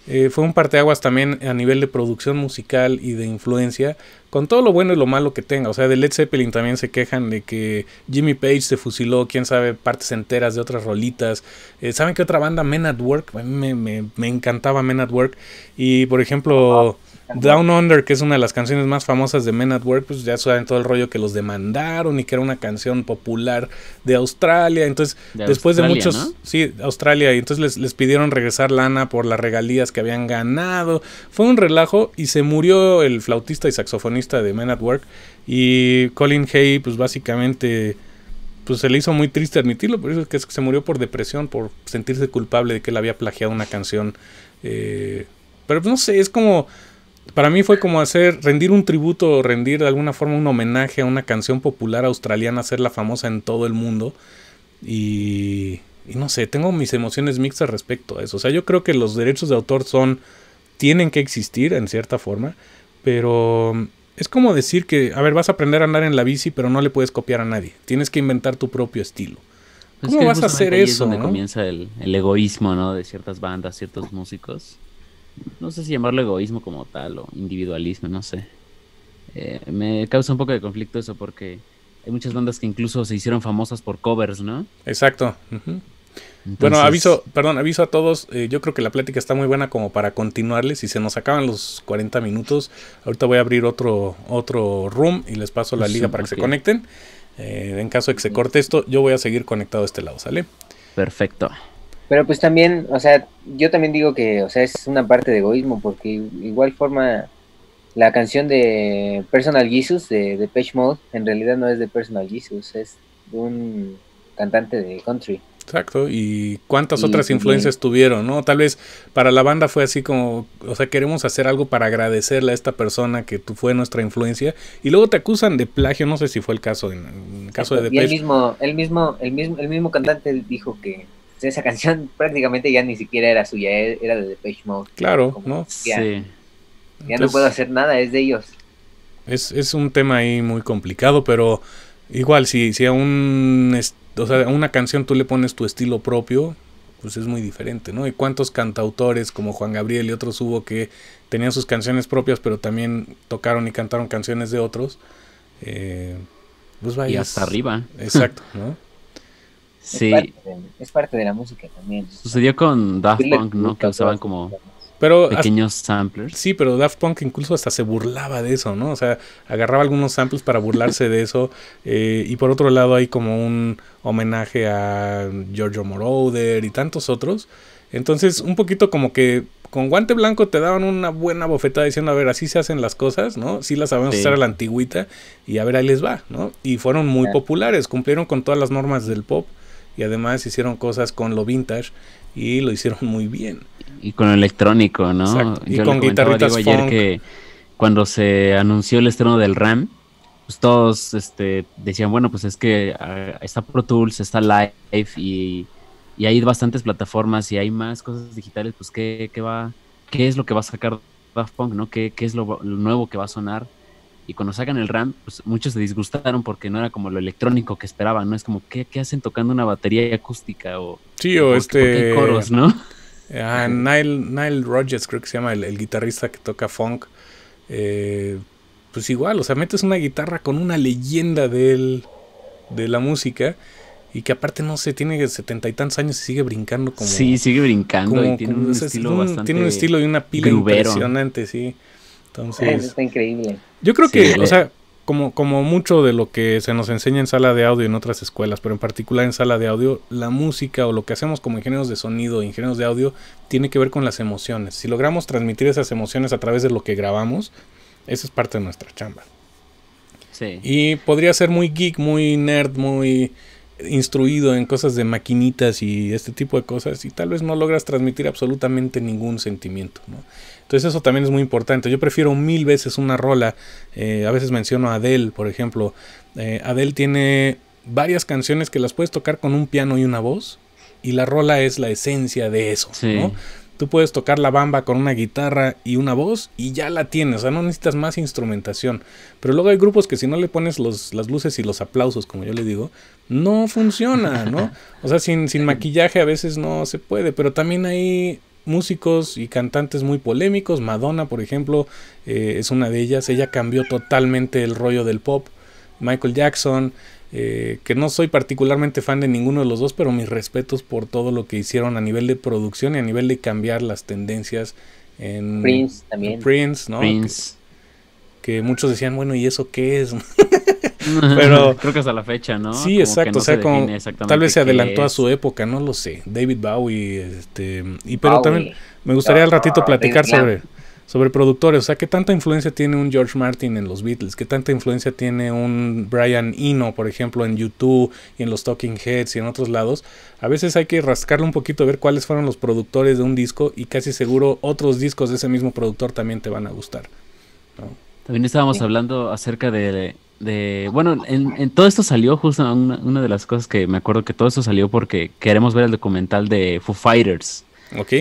eh, fue un parteaguas también a nivel de producción musical y de influencia, con todo lo bueno y lo malo que tenga. O sea, de Led Zeppelin también se quejan de que Jimmy Page se fusiló, quién sabe, partes enteras de otras rolitas. Eh, ¿Saben qué otra banda? Men at Work. A mí me, me, me, encantaba Men at Work. Y por ejemplo. Down Under, que es una de las canciones más famosas de Men at Work, pues ya saben todo el rollo que los demandaron y que era una canción popular de Australia. Entonces, después de muchos. Sí, Australia. Y entonces les, pidieron regresar lana por las regalías que habían ganado. Fue un relajo y se murió el flautista y saxofonista de Men at Work. Y Colin Hay, pues básicamente. Pues se le hizo muy triste admitirlo, por eso es que se murió por depresión, por sentirse culpable de que él había plagiado una canción. Eh, pero pues, no sé, es como para mí fue como hacer, rendir un tributo, rendir de alguna forma un homenaje a una canción popular australiana, hacerla famosa en todo el mundo. Y, no sé, tengo mis emociones mixtas respecto a eso. O sea, yo creo que los derechos de autor son, tienen que existir en cierta forma, pero mm, es como decir que, a ver, vas a aprender a andar en la bici, pero no le puedes copiar a nadie. Tienes que inventar tu propio estilo. ¿Cómo vas a hacer eso? Es donde comienza el, egoísmo, De ciertas bandas, ciertos músicos no sé si llamarlo egoísmo como tal o individualismo, no sé. Eh, me causa un poco de conflicto eso porque hay muchas bandas que incluso se hicieron famosas por covers, ¿no? Exacto. Bueno, aviso, perdón, aviso a todos. Eh, yo creo que la plática está muy buena como para continuarles. Si se nos acaban los 40 minutos, ahorita voy a abrir otro, otro room y les paso la liga para que se conecten. Eh, en caso de que se corte esto, yo voy a seguir conectado a este lado, ¿sale? Perfecto. Pero pues también, o sea, yo también digo que, o sea, es una parte de egoísmo, porque igual forma la canción de Personal Jesus de, de Page Mode, en realidad no es de Personal Jesus, es de un cantante de country. Exacto, y cuántas otras influencias tuvieron, ¿no? Tal vez para la banda fue así como, o sea, queremos hacer algo para agradecerle a esta persona que tú fue nuestra influencia, y luego te acusan de plagio, no sé si fue el caso en, caso de Depeche. Y mismo, el mismo, el mismo, el mismo cantante dijo que esa canción prácticamente ya ni siquiera era suya, eh, era de Depeche Mode. Claro, ¿no? Ya, ya no puedo hacer nada, es de ellos. Es, es un tema ahí muy complicado, pero igual, si, si a, un, o sea, una canción tú le pones tu estilo propio, pues es muy diferente, ¿no? Y cuántos cantautores como Juan Gabriel y otros hubo que tenían sus canciones propias, pero también tocaron y cantaron canciones de otros. Eh, pues vaya, y hasta arriba. Exacto, ¿no? Sí. Es parte, de, la música también. Sucedió con Daft Punk, ¿no? Que usaban como pero pequeños samplers. Sí, pero Daft Punk incluso hasta se burlaba de eso, ¿no? O sea, agarraba algunos samples para burlarse de eso. Eh, y por otro lado hay como un homenaje a Giorgio Moroder y tantos otros. Entonces, un poquito como que con guante blanco te daban una buena bofetada diciendo, a ver, así se hacen las cosas, ¿no? Sí las sabemos usar a la antigüita y a ver, ahí les va, ¿no? Y fueron muy ah. populares, cumplieron con todas las normas del pop y además hicieron cosas con lo vintage y lo hicieron muy bien. Y con electrónico, ¿no? y con guitarritas Ayer que cuando se anunció el estreno del RAM, pues todos este, decían, bueno, pues es que ah, está Pro Tools, está Live y, hay bastantes plataformas y hay más cosas digitales, pues ¿qué, qué va, qué es lo que va a sacar Daft Punk, ¿no? ¿Qué, qué es lo nuevo que va a sonar? y cuando sacan el RAM, pues muchos se disgustaron porque no era como lo electrónico que esperaban, ¿no? Es como, ¿qué, hacen tocando una batería acústica? O, sí, o, este... coros, ¿no? Ah, Nile, Nile, Rogers creo que se llama el, guitarrista que toca funk. Eh, pues igual, o sea, metes una guitarra con una leyenda del, de la música y que aparte no sé, tiene setenta y tantos años y sigue brincando como... Sí, sigue brincando y tiene un, estilo bastante Tiene un estilo y una pila impresionante, sí está increíble. Yo creo que, o sea, como, como mucho de lo que se nos enseña en sala de audio en otras escuelas, pero en particular en sala de audio, la música o lo que hacemos como ingenieros de sonido, ingenieros de audio, tiene que ver con las emociones. Si logramos transmitir esas emociones a través de lo que grabamos, esa es parte de nuestra chamba. Sí. Y podría ser muy geek, muy nerd, muy instruido en cosas de maquinitas y este tipo de cosas y tal vez no logras transmitir absolutamente ningún sentimiento, ¿no? Entonces eso también es muy importante. Yo prefiero mil veces una rola. Eh, a veces menciono a Adele, por ejemplo. Eh, Adele tiene varias canciones que las puedes tocar con un piano y una voz. Y la rola es la esencia de eso. ¿no? Tú puedes tocar la bamba con una guitarra y una voz y ya la tienes, o sea, no necesitas más instrumentación. Pero luego hay grupos que si no le pones las luces y los aplausos, como yo le digo, no funciona, ¿no? O sea, sin, sin maquillaje a veces no se puede, pero también hay músicos y cantantes muy polémicos. Madonna, por ejemplo, eh, es una de ellas. Ella cambió totalmente el rollo del pop. Michael Jackson, eh, que no soy particularmente fan de ninguno de los dos, pero mis respetos por todo lo que hicieron a nivel de producción y a nivel de cambiar las tendencias en Prince también. Prince, ¿no? Que, que muchos decían, bueno, ¿y eso qué es? Pero creo que hasta la fecha, ¿no? Sí, exacto, o sea, tal vez se adelantó a su época, no lo sé. David Bowie este y pero también me gustaría al ratito platicar sobre productores, o sea, ¿qué tanta influencia tiene un George Martin en los Beatles? ¿Qué tanta influencia tiene un Brian Eno, por ejemplo, en YouTube y en los Talking Heads y en otros lados? A veces hay que rascarle un poquito, ver cuáles fueron los productores de un disco y casi seguro otros discos de ese mismo productor también te van a gustar. También estábamos hablando acerca de bueno, en, todo esto salió justo una, de las cosas que me acuerdo que todo esto salió porque queremos ver el documental de Foo Fighters. Ok.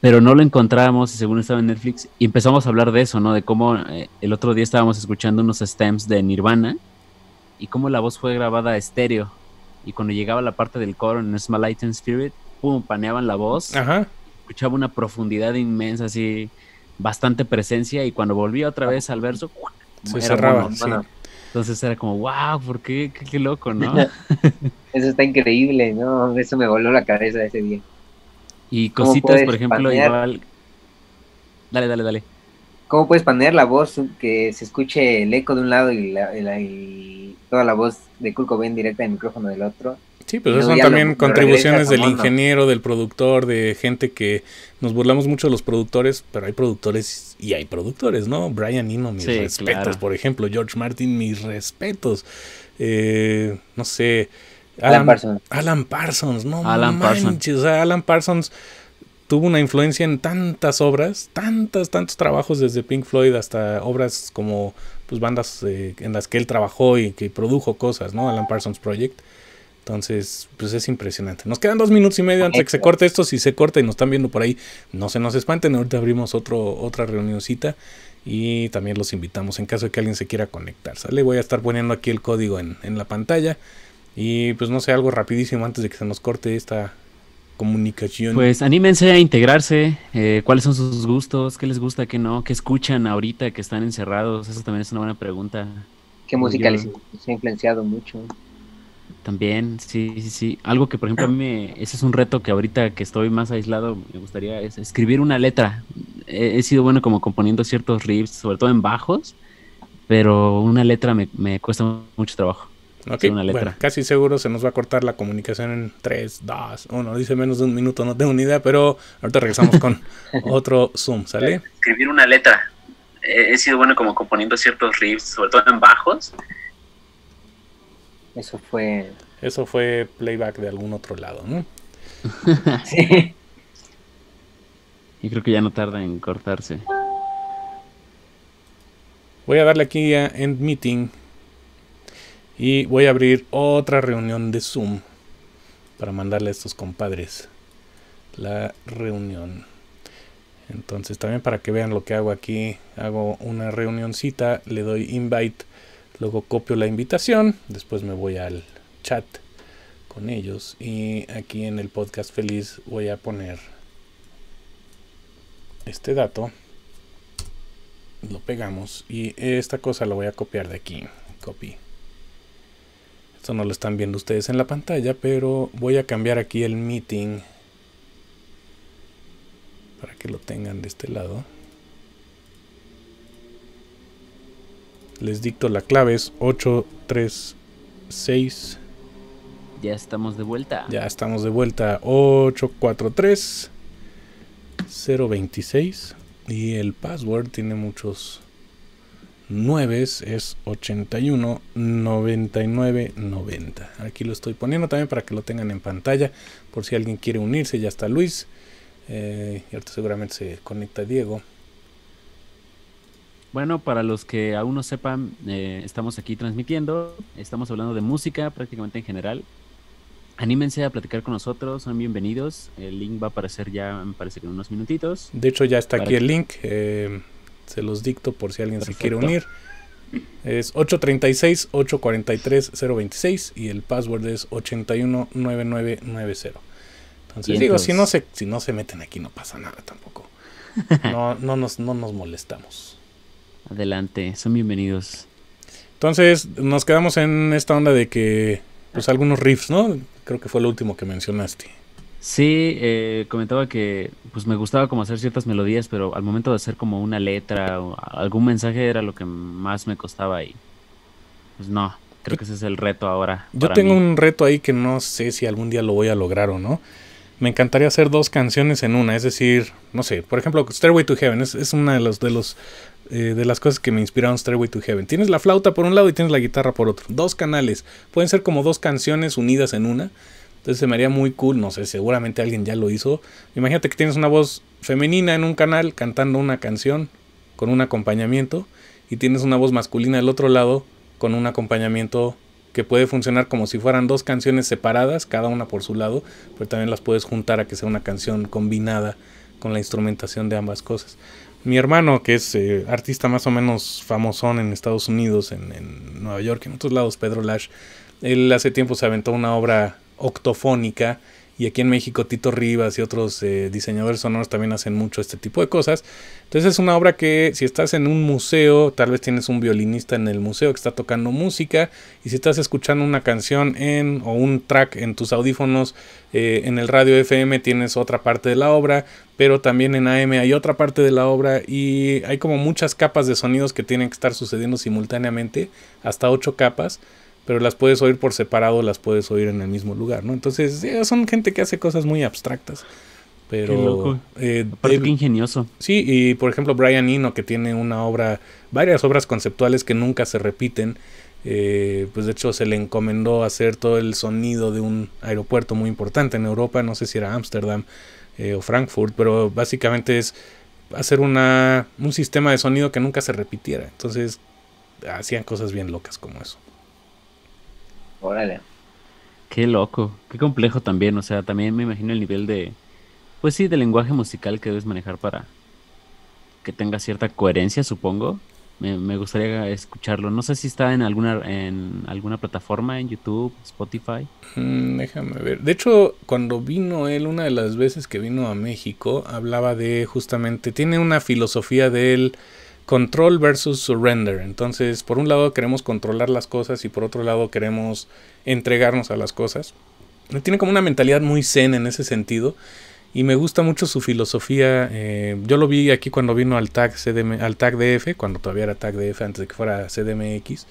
Pero no lo encontrábamos y según estaba en Netflix y empezamos a hablar de eso, ¿no? De cómo eh, el otro día estábamos escuchando unos stems de Nirvana y cómo la voz fue grabada a estéreo y cuando llegaba la parte del coro en Small Light and Spirit, pum, paneaban la voz. Ajá. Escuchaba una profundidad inmensa así, bastante presencia y cuando volvía otra vez al verso, se cerraba. Entonces era como, wow, ¿por qué? Qué, loco, ¿no? eso está increíble, ¿no? Eso me voló la cabeza ese día. Y cositas, por ejemplo, igual... Dale, dale, dale. ¿Cómo puedes panear la voz que se escuche el eco de un lado y, toda la voz de culco directa del micrófono del otro? Sí, pero pues son también contribuciones del ingeniero, del productor, de gente que nos burlamos mucho de los productores, pero hay productores y hay productores, ¿no? Brian Eno, mis respetos, por ejemplo, George Martin, mis respetos. Eh, no sé. Alan, Parsons. Alan Parsons, no Alan Parsons. Alan Parsons tuvo una influencia en tantas obras, tantas, tantos trabajos desde Pink Floyd hasta obras como pues bandas eh, en las que él trabajó y que produjo cosas, ¿no? Alan Parsons Project. Entonces, pues es impresionante. Nos quedan dos minutos y medio antes de que se corte esto. Si se corta y nos están viendo por ahí, no se nos espanten. Ahorita abrimos otro, otra reunioncita y también los invitamos en caso de que alguien se quiera conectar. ¿Sale? Voy a estar poniendo aquí el código en, la pantalla. Y pues no sé, algo rapidísimo antes de que se nos corte esta comunicación. Pues anímense a integrarse. Eh, ¿Cuáles son sus gustos? ¿Qué les gusta? ¿Qué no? ¿Qué escuchan ahorita que están encerrados? Eso también es una buena pregunta. ¿Qué música les ha influenciado mucho? También, sí, sí, sí. Algo que, por ejemplo, a mí ese es un reto que ahorita que estoy más aislado me gustaría es escribir una letra. He, sido bueno como componiendo ciertos riffs, sobre todo en bajos, pero una letra me, cuesta mucho trabajo. Una letra. casi seguro se nos va a cortar la comunicación en 3, 2, 1. Dice menos de un minuto, no tengo ni idea, pero ahorita regresamos con otro Zoom, ¿sale? Escribir una letra. He sido bueno como componiendo ciertos riffs, sobre todo en bajos, eso fue. Eso fue playback de algún otro lado, ¿no? sí. Y creo que ya no tarda en cortarse. Voy a darle aquí a End Meeting. Y voy a abrir otra reunión de Zoom. Para mandarle a estos compadres la reunión. Entonces también para que vean lo que hago aquí. Hago una reunioncita. Le doy invite Luego copio la invitación, después me voy al chat con ellos y aquí en el podcast feliz voy a poner este dato. Lo pegamos y esta cosa la voy a copiar de aquí. Copy. Esto no lo están viendo ustedes en la pantalla, pero voy a cambiar aquí el meeting para que lo tengan de este lado. Les dicto la clave, es 836. Ya estamos de vuelta. Ya estamos de vuelta. 843 026. Y el password tiene muchos 9 es 81 99 90. Aquí lo estoy poniendo también para que lo tengan en pantalla. Por si alguien quiere unirse, ya está Luis. Eh, seguramente se conecta Diego. Bueno, para los que aún no sepan, eh, estamos aquí transmitiendo, estamos hablando de música prácticamente en general. Anímense a platicar con nosotros, son bienvenidos. El link va a aparecer ya, me parece que en unos minutitos. De hecho, ya está aquí el link. Eh, se los dicto por si alguien se quiere unir. Es 836-843-026 y el password es 819990. Entonces, digo, pues. si no, se, si no se meten aquí no pasa nada tampoco. No, no, nos, no nos molestamos. Adelante, son bienvenidos. Entonces, nos quedamos en esta onda de que, pues algunos riffs, ¿no? Creo que fue lo último que mencionaste. Sí, eh, comentaba que pues me gustaba como hacer ciertas melodías, pero al momento de hacer como una letra o algún mensaje era lo que más me costaba y pues no, creo que ese es el reto ahora. Yo tengo un reto ahí que no sé si algún día lo voy a lograr o no. Me encantaría hacer dos canciones en una, es decir, no sé, por ejemplo, Stairway to Heaven es, es uno de los, de los eh, de las cosas que me inspiraron Stairway to Heaven. Tienes la flauta por un lado y tienes la guitarra por otro. Dos canales. Pueden ser como dos canciones unidas en una. Entonces se me haría muy cool, no sé, seguramente alguien ya lo hizo. Imagínate que tienes una voz femenina en un canal cantando una canción con un acompañamiento y tienes una voz masculina del otro lado con un acompañamiento que puede funcionar como si fueran dos canciones separadas, cada una por su lado, pero también las puedes juntar a que sea una canción combinada con la instrumentación de ambas cosas mi hermano, que es eh, artista más o menos famosón en Estados Unidos, en, en, Nueva York, en otros lados, Pedro Lash, él hace tiempo se aventó una obra octofónica y aquí en México, Tito Rivas y otros eh, diseñadores sonoros también hacen mucho este tipo de cosas. Entonces es una obra que si estás en un museo, tal vez tienes un violinista en el museo que está tocando música. Y si estás escuchando una canción en, o un track en tus audífonos eh, en el radio FM, tienes otra parte de la obra. Pero también en AM hay otra parte de la obra. Y hay como muchas capas de sonidos que tienen que estar sucediendo simultáneamente. Hasta ocho capas pero las puedes oír por separado, las puedes oír en el mismo lugar, ¿no? Entonces, son gente que hace cosas muy abstractas. Pero, qué loco. Eh, ingenioso. Sí, y por ejemplo, Brian Eno, que tiene una obra, varias obras conceptuales que nunca se repiten. Eh, pues de hecho, se le encomendó hacer todo el sonido de un aeropuerto muy importante en Europa, no sé si era Ámsterdam eh, o Frankfurt, pero básicamente es hacer una, un sistema de sonido que nunca se repitiera. Entonces, hacían cosas bien locas como eso. Órale. Qué loco, qué complejo también, o sea, también me imagino el nivel de, pues sí, de lenguaje musical que debes manejar para que tenga cierta coherencia, supongo. Me, gustaría escucharlo. No sé si está en alguna, en alguna plataforma, en YouTube, Spotify. Mm, déjame ver. De hecho, cuando vino él, una de las veces que vino a México, hablaba de justamente, tiene una filosofía de él control versus surrender. Entonces, por un lado queremos controlar las cosas y por otro lado queremos entregarnos a las cosas. Tiene como una mentalidad muy zen en ese sentido y me gusta mucho su filosofía. Eh, yo lo vi aquí cuando vino al tag al DF, cuando todavía era tag DF antes de que fuera CDMX.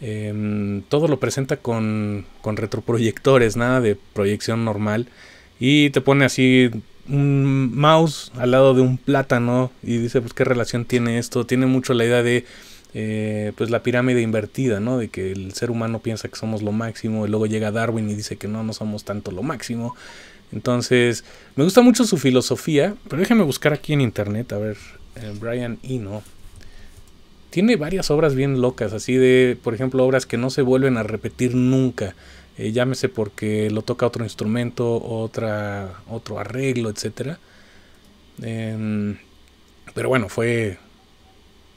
Em, todo lo presenta con, con retroproyectores, nada de proyección normal. Y te pone así un mouse al lado de un plátano y dice pues qué relación tiene esto, tiene mucho la idea de eh, pues la pirámide invertida, ¿no? De que el ser humano piensa que somos lo máximo y luego llega Darwin y dice que no, no somos tanto lo máximo. Entonces, me gusta mucho su filosofía, pero déjenme buscar aquí en internet, a ver, eh, Brian Eno. Tiene varias obras bien locas, así de, por ejemplo, obras que no se vuelven a repetir nunca. Eh, llámese porque lo toca otro instrumento, otra, otro arreglo, etc. Em, pero bueno, fue,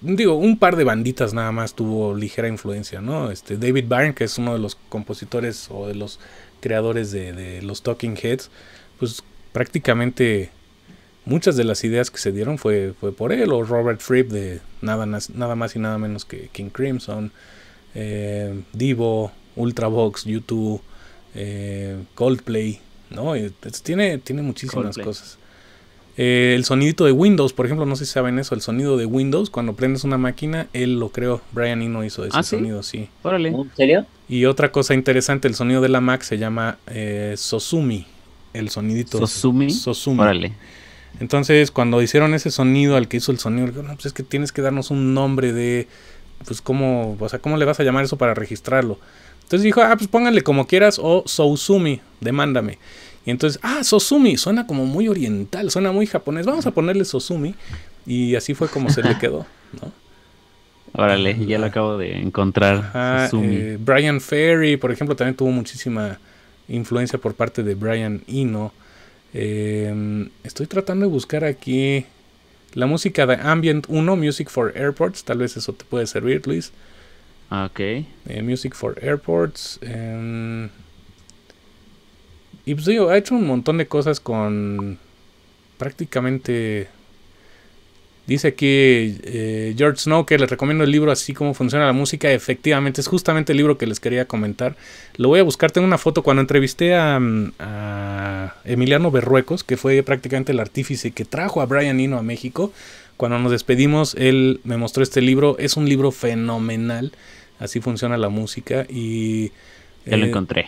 digo, un par de banditas nada más tuvo ligera influencia, ¿no? Este, David Byrne, que es uno de los compositores o de los creadores de, los Talking Heads, pues prácticamente muchas de las ideas que se dieron fue, fue por él, o Robert Fripp de nada, nada más y nada menos que King Crimson, eh, Divo, Ultravox, YouTube, eh, Coldplay, ¿no? Eh, pues, tiene, tiene muchísimas cosas. Eh, el sonidito de Windows, por ejemplo, no sé si saben eso, el sonido de Windows, cuando prendes una máquina, él lo creó, Brian Eno hizo ese ah, sonido, sí. Órale. ¿En serio? Y otra cosa interesante, el sonido de la Mac se llama Sosumi, el sonidito. Sosumi. Sosumi. Entonces, cuando hicieron ese sonido al que hizo el sonido, no, pues es que tienes que darnos un nombre de, pues, cómo, o sea, cómo le vas a llamar eso para registrarlo. Entonces dijo, ah, pues pónganle como quieras o Sousumi, demándame. Y entonces, ah, Sosumi, suena como muy oriental, suena muy japonés, vamos a ponerle Sosumi. Y así fue como se le quedó, ¿no? Órale, ya lo acabo de encontrar. Ajá, eh, Brian Ferry, por ejemplo, también tuvo muchísima influencia por parte de Brian Eno. Em, estoy tratando de buscar aquí la música de Ambient 1, Music for Airports, tal vez eso te puede servir, Luis. Ah, okay. Eh, music for Airports. Em, y pues digo, ha hecho un montón de cosas con prácticamente... Dice aquí eh, George Snow que les recomiendo el libro Así como funciona la música. Efectivamente, es justamente el libro que les quería comentar. Lo voy a buscar, tengo una foto. Cuando entrevisté a, a Emiliano Berruecos, que fue prácticamente el artífice que trajo a Brian Eno a México, cuando nos despedimos, él me mostró este libro. Es un libro fenomenal. Así funciona la música y... Ya lo eh, encontré.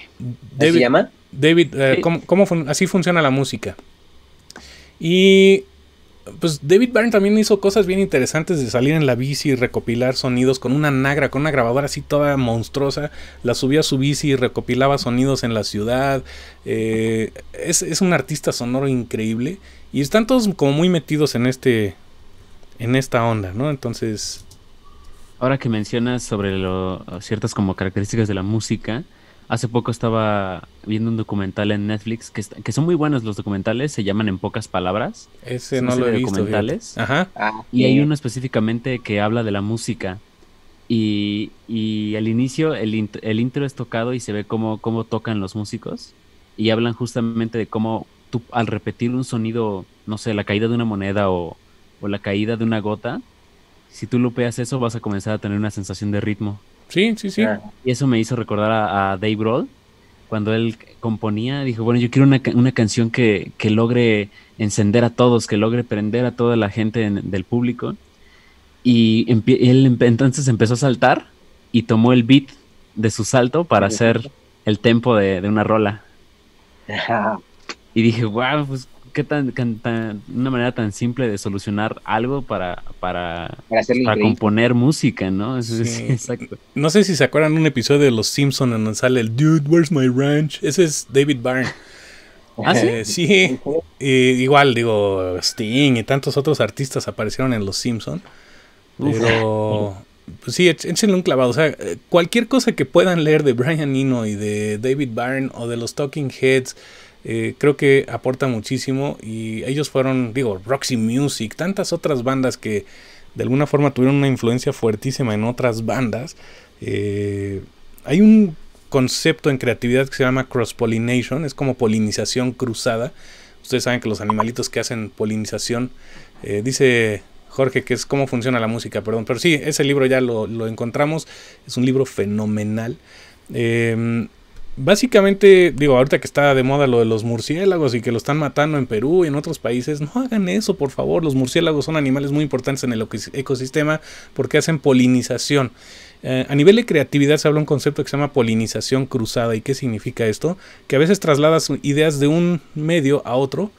David, ¿Se llama? David, eh, ¿cómo, así funciona la música? Y pues David Byrne también hizo cosas bien interesantes de salir en la bici y recopilar sonidos con una nagra, con una grabadora así toda monstruosa. La subía a su bici y recopilaba sonidos en la ciudad. Eh, es, es, un artista sonoro increíble. Y están todos como muy metidos en este. en esta onda, ¿no? Entonces ahora que mencionas sobre lo, ciertas como características de la música, hace poco estaba viendo un documental en Netflix que, son muy buenos los documentales, se llaman En pocas palabras. Ese no lo he visto, Ajá. Ah, y hay uno específicamente que habla de la música. Y, al inicio el, intro es tocado y se ve cómo, cómo tocan los músicos. Y hablan justamente de cómo tú al repetir un sonido, no sé, la caída de una moneda o la caída de una gota, si tú lupeas eso, vas a comenzar a tener una sensación de ritmo. Sí, sí, sí. Y eso me hizo recordar a, Dave Roll, cuando él componía, dijo, bueno, yo quiero una, una canción que, logre encender a todos, que logre prender a toda la gente del público. Y él entonces empezó a saltar y tomó el beat de su salto para hacer el tempo de, de una rola. Y dije, wow, pues qué tan, una manera tan simple de solucionar algo para, para, para, componer música, ¿no? No sé si se acuerdan un episodio de Los Simpsons en donde sale el Dude, where's my ranch? Ese es David Byrne. ¿Ah, sí, eh, igual digo, Sting y tantos otros artistas aparecieron en Los Simpson. Pero pues sí, échenle un clavado. O sea, eh, cualquier cosa que puedan leer de Brian Eno y de David Byrne o de los Talking Heads eh, creo que aporta muchísimo y ellos fueron, digo, Roxy Music, tantas otras bandas que de alguna forma tuvieron una influencia fuertísima en otras bandas. Eh, hay un concepto en creatividad que se llama cross-pollination, es como polinización cruzada. Ustedes saben que los animalitos que hacen polinización, eh, dice Jorge, que es cómo funciona la música, perdón, pero sí, ese libro ya lo, encontramos, es un libro fenomenal básicamente, digo, ahorita que está de moda lo de los murciélagos y que lo están matando en Perú y en otros países, no hagan eso, por favor. Los murciélagos son animales muy importantes en el ecosistema porque hacen polinización. Eh, a nivel de creatividad se habla un concepto que se llama polinización cruzada. ¿Y qué significa esto? Que a veces trasladas ideas de un medio a otro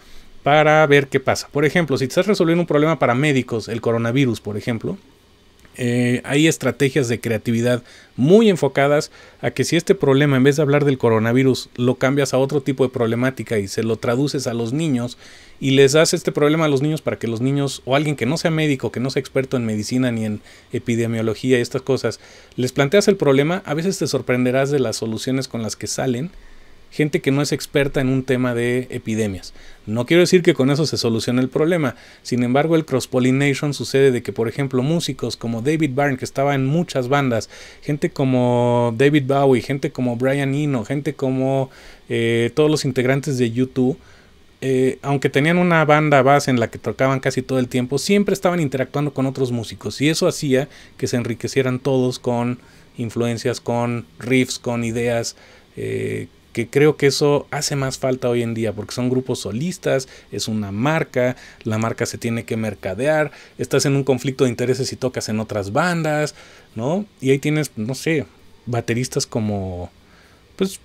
para ver qué pasa. Por ejemplo, si estás resolviendo un problema para médicos, el coronavirus, por ejemplo, eh, hay estrategias de creatividad muy enfocadas a que si este problema, en vez de hablar del coronavirus, lo cambias a otro tipo de problemática y se lo traduces a los niños y les das este problema a los niños para que los niños o alguien que no sea médico, que no sea experto en medicina ni en epidemiología y estas cosas, les planteas el problema, a veces te sorprenderás de las soluciones con las que salen gente que no es experta en un tema de epidemias. No quiero decir que con eso se solucione el problema, sin embargo el cross-pollination sucede de que por ejemplo músicos como David Byrne, que estaba en muchas bandas, gente como David Bowie, gente como Brian Eno, gente como eh, todos los integrantes de YouTube, eh, aunque tenían una banda base en la que tocaban casi todo el tiempo, siempre estaban interactuando con otros músicos y eso hacía que se enriquecieran todos con influencias, con riffs, con ideas, eh, que creo que eso hace más falta hoy en día, porque son grupos solistas, es una marca, la marca se tiene que mercadear, estás en un conflicto de intereses y tocas en otras bandas, ¿no? Y ahí tienes, no sé, bateristas como, pues,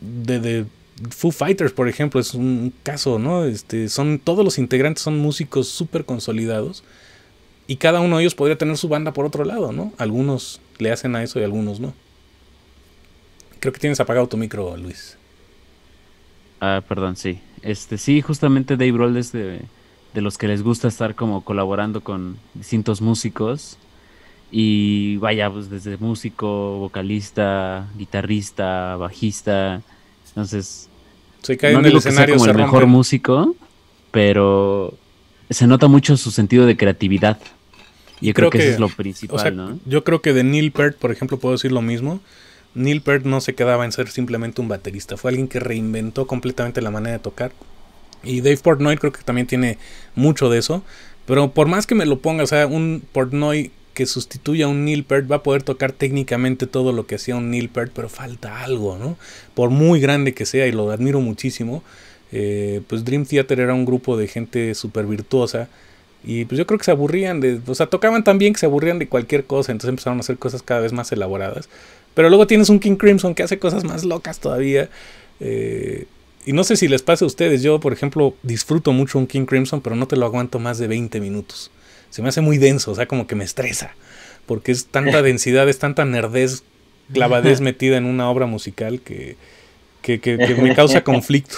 de, Foo Fighters, por ejemplo, es un caso, ¿no? Este, son, todos los integrantes son músicos súper consolidados y cada uno de ellos podría tener su banda por otro lado, ¿no? Algunos le hacen a eso y algunos no. Creo que tienes apagado tu micro, Luis. Ah, perdón, sí. Este, sí, justamente Dave Roll es de, los que les gusta estar como colaborando con distintos músicos. Y vaya, pues, desde músico, vocalista, guitarrista, bajista. Entonces, no en el como el mejor músico, pero se nota mucho su sentido de creatividad. Yo creo, que, eso es lo principal, Yo creo que de Neil Peart, por ejemplo, puedo decir lo mismo. Neil Peart no se quedaba en ser simplemente un baterista, fue alguien que reinventó completamente la manera de tocar. Y Dave Portnoy creo que también tiene mucho de eso. Pero por más que me lo ponga, o sea, un Portnoy que sustituya a un Neil Peart va a poder tocar técnicamente todo lo que hacía un Neil Peart, pero falta algo, ¿no? Por muy grande que sea, y lo admiro muchísimo, eh, pues Dream Theater era un grupo de gente súper virtuosa. Y pues yo creo que se aburrían de, o sea, tocaban tan bien que se aburrían de cualquier cosa, entonces empezaron a hacer cosas cada vez más elaboradas. Pero luego tienes un King Crimson que hace cosas más locas todavía. Eh, y no sé si les pasa a ustedes. Yo, por ejemplo, disfruto mucho un King Crimson, pero no te lo aguanto más de 20 minutos. Se me hace muy denso, o sea, como que me estresa. Porque es tanta densidad, es tanta nerdez, clavadez metida en una obra musical que, que, me causa conflicto.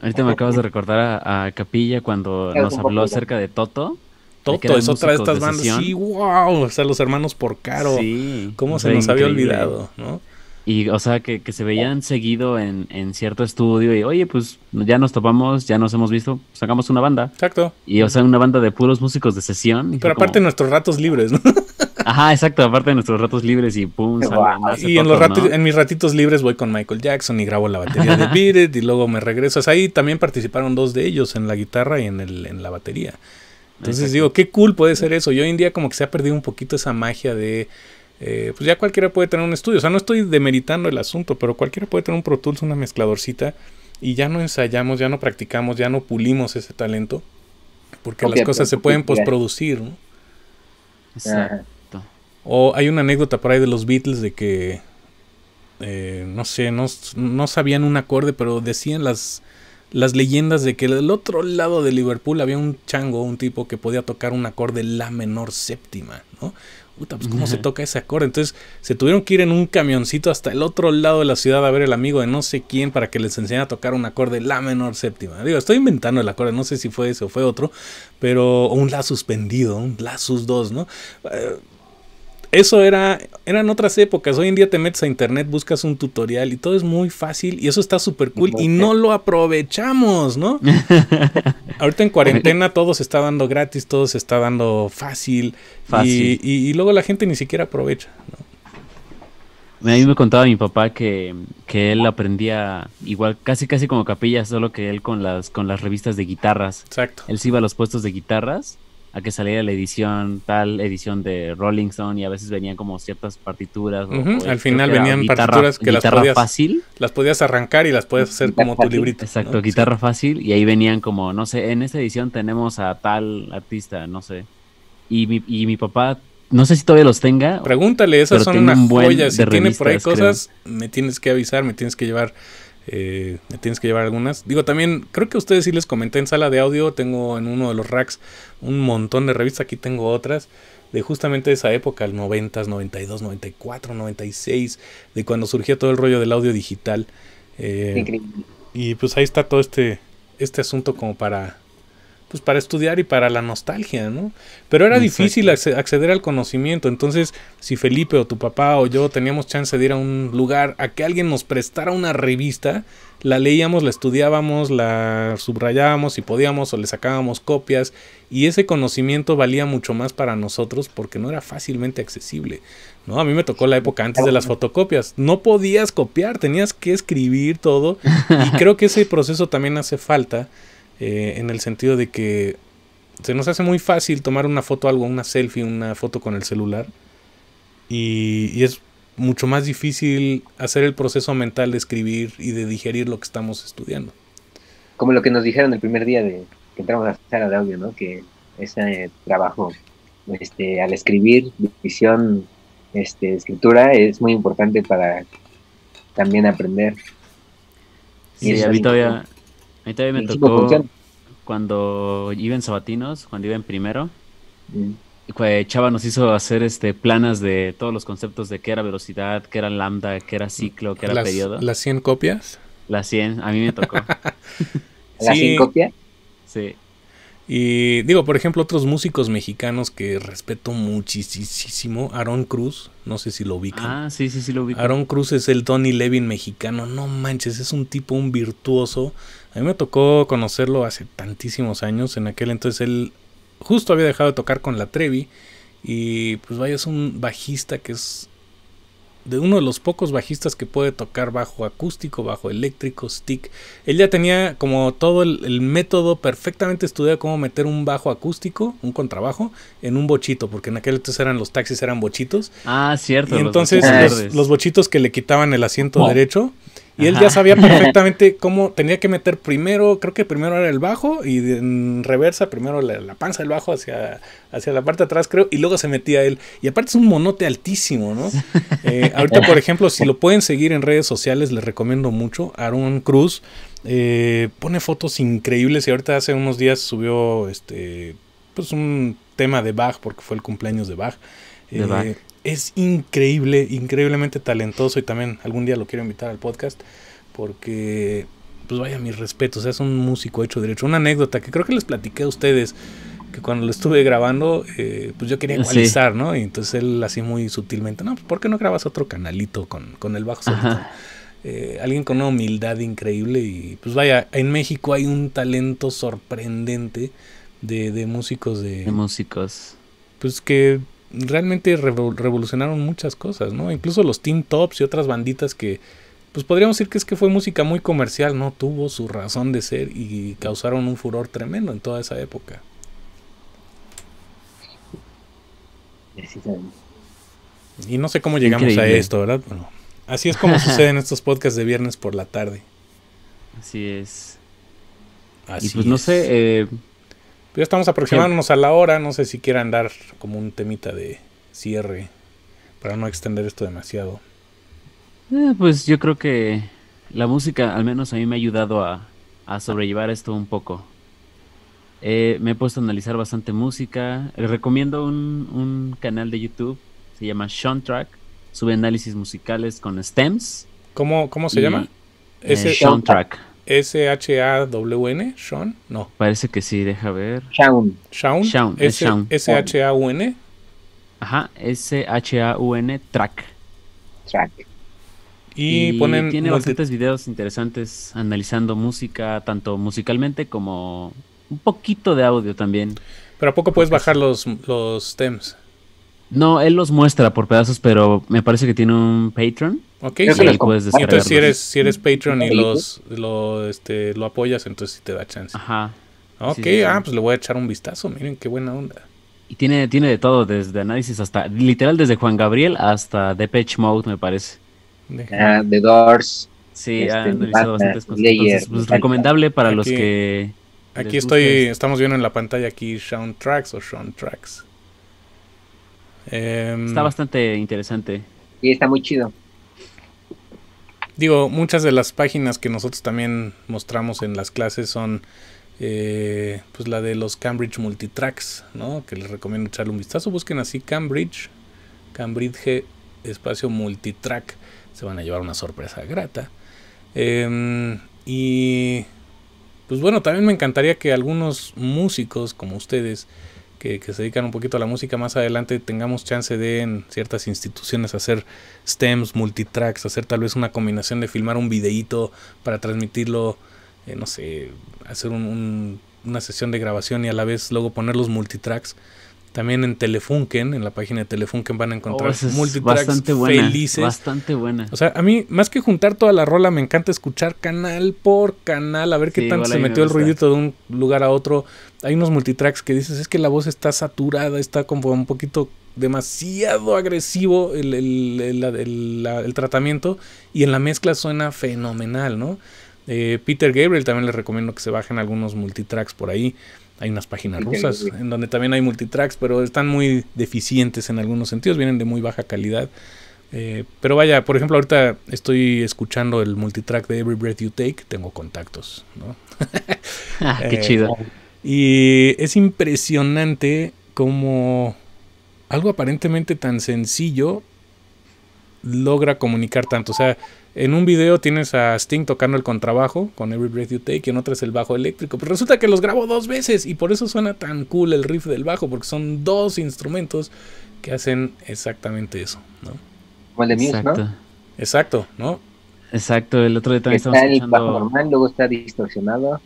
Ahorita me acabas de recordar a Capilla cuando nos habló acerca de Toto Toto es otra de estas bandas. sí, wow. O sea, los hermanos por caro. Sí. ¿Cómo se nos había olvidado, no? Y, o sea, que, se veían seguido en, cierto estudio y, oye, pues ya nos topamos, ya nos hemos visto, sacamos una banda. Exacto. Y, o sea, una banda de puros músicos de sesión. Pero aparte de nuestros ratos libres, ¿no? Ajá, exacto, aparte de nuestros ratos libres y pum, Y en, los en mis ratitos libres voy con Michael Jackson y grabo la batería de Beat y luego me sea, Ahí también participaron dos de ellos, en la guitarra y en, el, en la batería. Entonces digo, qué cool puede ser eso. yo hoy en día como que se ha perdido un poquito esa magia de... Eh, pues ya cualquiera puede tener un estudio. O sea, no estoy demeritando el asunto, pero cualquiera puede tener un Pro Tools, una mezcladorcita. Y ya no ensayamos, ya no practicamos, ya no pulimos ese talento. Porque las cosas se pueden postproducir, Exacto. O hay una anécdota por ahí de los Beatles de que... Eh, no sé, no sabían un acorde, pero decían las las leyendas de que del otro lado de Liverpool había un chango, un tipo que podía tocar un acorde la menor séptima, ¿no? Puta, pues cómo se toca ese acorde. Entonces se tuvieron que ir en un camioncito hasta el otro lado de la ciudad a ver el amigo de no sé quién para que les enseñara a tocar un acorde la menor séptima. Digo, estoy inventando el acorde, no sé si fue ese o fue otro, pero un la suspendido, un la sus dos, ¿no? Eh, eso era, eran otras épocas. Hoy en día te metes a internet, buscas un tutorial y todo es muy fácil y eso está súper cool y no lo aprovechamos, ¿no? Ahorita en cuarentena todo se está dando gratis, todo se está dando fácil, fácil. Y, luego la gente ni siquiera aprovecha, ¿no? A mí me contaba mi papá que, él aprendía igual, casi casi como capilla, solo que él con las, con las revistas de guitarras. Exacto. Él se iba a los puestos de guitarras a que saliera la edición, tal edición de Rolling Stone y a veces venían como ciertas partituras. Al final venían partituras que las podías, fácil. las podías arrancar y las podías hacer como tu librito. Exacto, guitarra fácil y ahí venían como, no sé, en esta edición tenemos a tal artista, no sé. Y mi, y mi papá no sé si todavía los tenga. Pregúntale, esas son una joyas. Si tiene por ahí cosas, me tienes que avisar, me tienes que llevar eh, tienes que llevar algunas. Digo, también creo que a ustedes sí les comenté en sala de audio. Tengo en uno de los racks un montón de revistas. Aquí tengo otras de justamente esa época, el 90, 92, 94, 96, de cuando surgía todo el rollo del audio digital. Eh, y pues ahí está todo este, este asunto como para pues para estudiar y para la nostalgia, ¿no? Pero era difícil acceder al conocimiento, entonces si Felipe o tu papá o yo teníamos chance de ir a un lugar a que alguien nos prestara una revista, la leíamos, la estudiábamos, la subrayábamos si podíamos o le sacábamos copias y ese conocimiento valía mucho más para nosotros porque no era fácilmente accesible. No, a mí me tocó la época antes de las fotocopias. No podías copiar, tenías que escribir todo y creo que ese proceso también hace falta eh, en el sentido de que se nos hace muy fácil tomar una foto, algo, una selfie, una foto con el celular. Y, es mucho más difícil hacer el proceso mental de escribir y de digerir lo que estamos estudiando. Como lo que nos dijeron el primer día de que entramos a la sala de audio, ¿no? Que ese trabajo este, al escribir, visión, este, escritura, es muy importante para también aprender. y a mí todavía, a mí también me tocó cuando iba en Sabatinos, cuando iba primero. Chava nos hizo hacer este planas de todos los conceptos de qué era velocidad, qué era lambda, qué era ciclo, qué era periodo. ¿Las 100 copias? Las 100, a mí me tocó. ¿Las 100 copias? Sí. Y digo, por ejemplo, otros músicos mexicanos que respeto muchísimo, Aaron Cruz, no sé si lo ubican. Ah, sí, sí, sí lo ubican. Aaron Cruz es el Tony Levin mexicano, no manches, es un tipo, un virtuoso a mí me tocó conocerlo hace tantísimos años. En aquel entonces él justo había dejado de tocar con la Trevi. Y pues vaya, es un bajista que es de uno de los pocos bajistas que puede tocar bajo acústico, bajo eléctrico, stick. Él ya tenía como todo el, método perfectamente estudiado cómo meter un bajo acústico, un contrabajo, en un bochito, porque en aquel entonces eran los taxis, eran bochitos. Ah, cierto. Y entonces los, bochitos que le quitaban el asiento derecho y él ya sabía perfectamente cómo tenía que meter primero, creo que primero era el bajo y en reversa primero la, panza del bajo hacia, hacia la parte de atrás, creo, y luego se metía él. Y aparte es un monote altísimo, ¿no? Eh, ahorita, por ejemplo, si lo pueden seguir en redes sociales, les recomiendo mucho. Aaron Cruz eh, pone fotos increíbles y ahorita hace unos días subió este pues un tema de Bach porque fue el cumpleaños de Bach. Eh, es increíble, increíblemente talentoso y también algún día lo quiero invitar al podcast porque, pues vaya, mis respetos, es un músico hecho derecho. Una anécdota que creo que les platiqué a ustedes, que cuando lo estuve grabando, eh, pues yo quería igualizar, ¿no? Y entonces él así muy sutilmente, no, pues ¿por qué no grabas otro canalito con, con el bajo solito? Eh, alguien con una humildad increíble y pues vaya, en México hay un talento sorprendente de, de músicos de... De músicos. Pues que realmente revolucionaron muchas cosas, ¿no? Incluso los Teen Tops y otras banditas que, pues podríamos decir que es que fue música muy comercial, ¿no? Tuvo su razón de ser y causaron un furor tremendo en toda esa época. Y no sé cómo llegamos a esto, ¿verdad? así es como suceden estos podcasts de viernes por la tarde. Así es. Así y pues no sé, eh, pues ya estamos aproximándonos a la hora. No sé si quieran dar como un temita de cierre para no extender esto demasiado. Eh, pues yo creo que la música, al menos a mí, me ha ayudado a, sobrellevar esto un poco. Eh, me he puesto a analizar bastante música. Les recomiendo un, canal de YouTube. Se llama Sean Track. Sube análisis musicales con stems. ¿Cómo, cómo se llama? Eh, ese Sean Track. S-H-A-W-N, Sean, no. Parece que sí, deja ver. Sean Sean Sean S-H-A-U-N. Ajá, S-H-A-U-N, track. Track. Y, ponen. Tiene bastantes videos interesantes analizando música, tanto musicalmente como un poquito de audio también. Pero ¿a poco puedes bajar los, los stems? No, él los muestra por pedazos, pero me parece que tiene un Patreon. Ok, sí. entonces si eres, si eres Patreon y los, este, lo, apoyas, entonces sí te da chance. Ajá. Ok, ah, pues le voy a echar un vistazo, miren qué buena onda. Y tiene, tiene de todo, desde análisis hasta, literal desde Juan Gabriel hasta Depeche Mode, me parece. De ah, the Doors. Sí, este, ha analizado bastantes cosas. Entonces, pues, recomendable para los que... Aquí estoy, estamos viendo en la pantalla aquí Sean Tracks o Sean Tracks. Em, está bastante interesante. Y está muy chido. Digo, muchas de las páginas que nosotros también mostramos en las clases son eh, pues la de los Cambridge Multitracks, ¿no? Que les recomiendo echarle un vistazo. Busquen así Cambridge, Cambridge espacio Multitrack. Se van a llevar una sorpresa grata. Em, y pues bueno, también me encantaría que algunos músicos como ustedes que, se dedican un poquito a la música, más adelante tengamos chance de en ciertas instituciones hacer stems, multitracks, hacer tal vez una combinación de filmar un videíto para transmitirlo, eh, no sé, hacer una sesión de grabación y a la vez luego poner los multitracks. También en Telefunken, en la página de Telefunken van a encontrar oh, multitracks bastante felices. Bastante buena. O sea, a mí, más que juntar toda la rola, me encanta escuchar canal por canal, a ver qué tanto se metió el ruidito de un lugar a otro. Hay unos multitracks que dices, es que la voz está saturada, está como un poquito demasiado agresivo el, tratamiento y en la mezcla suena fenomenal, ¿no? Eh, Peter Gabriel también les recomiendo que se bajen algunos multitracks por ahí. Hay unas páginas rusas en donde también hay multitracks, pero están muy deficientes en algunos sentidos, vienen de muy baja calidad. Eh, pero vaya, por ejemplo, ahorita estoy escuchando el multitrack de Every Breath You Take, tengo contactos, ah, qué eh, chido. Y es impresionante como algo aparentemente tan sencillo logra comunicar tanto. O sea, en un video tienes a Sting tocando el contrabajo con Every Breath You Take y en otro es el bajo eléctrico. Pero pues resulta que los grabó dos veces y por eso suena tan cool el riff del bajo, porque son dos instrumentos que hacen exactamente eso, ¿no? de Exacto. ¿no? Exacto, ¿no? Exacto, el otro detalle está el bajo normal, luego está distorsionado.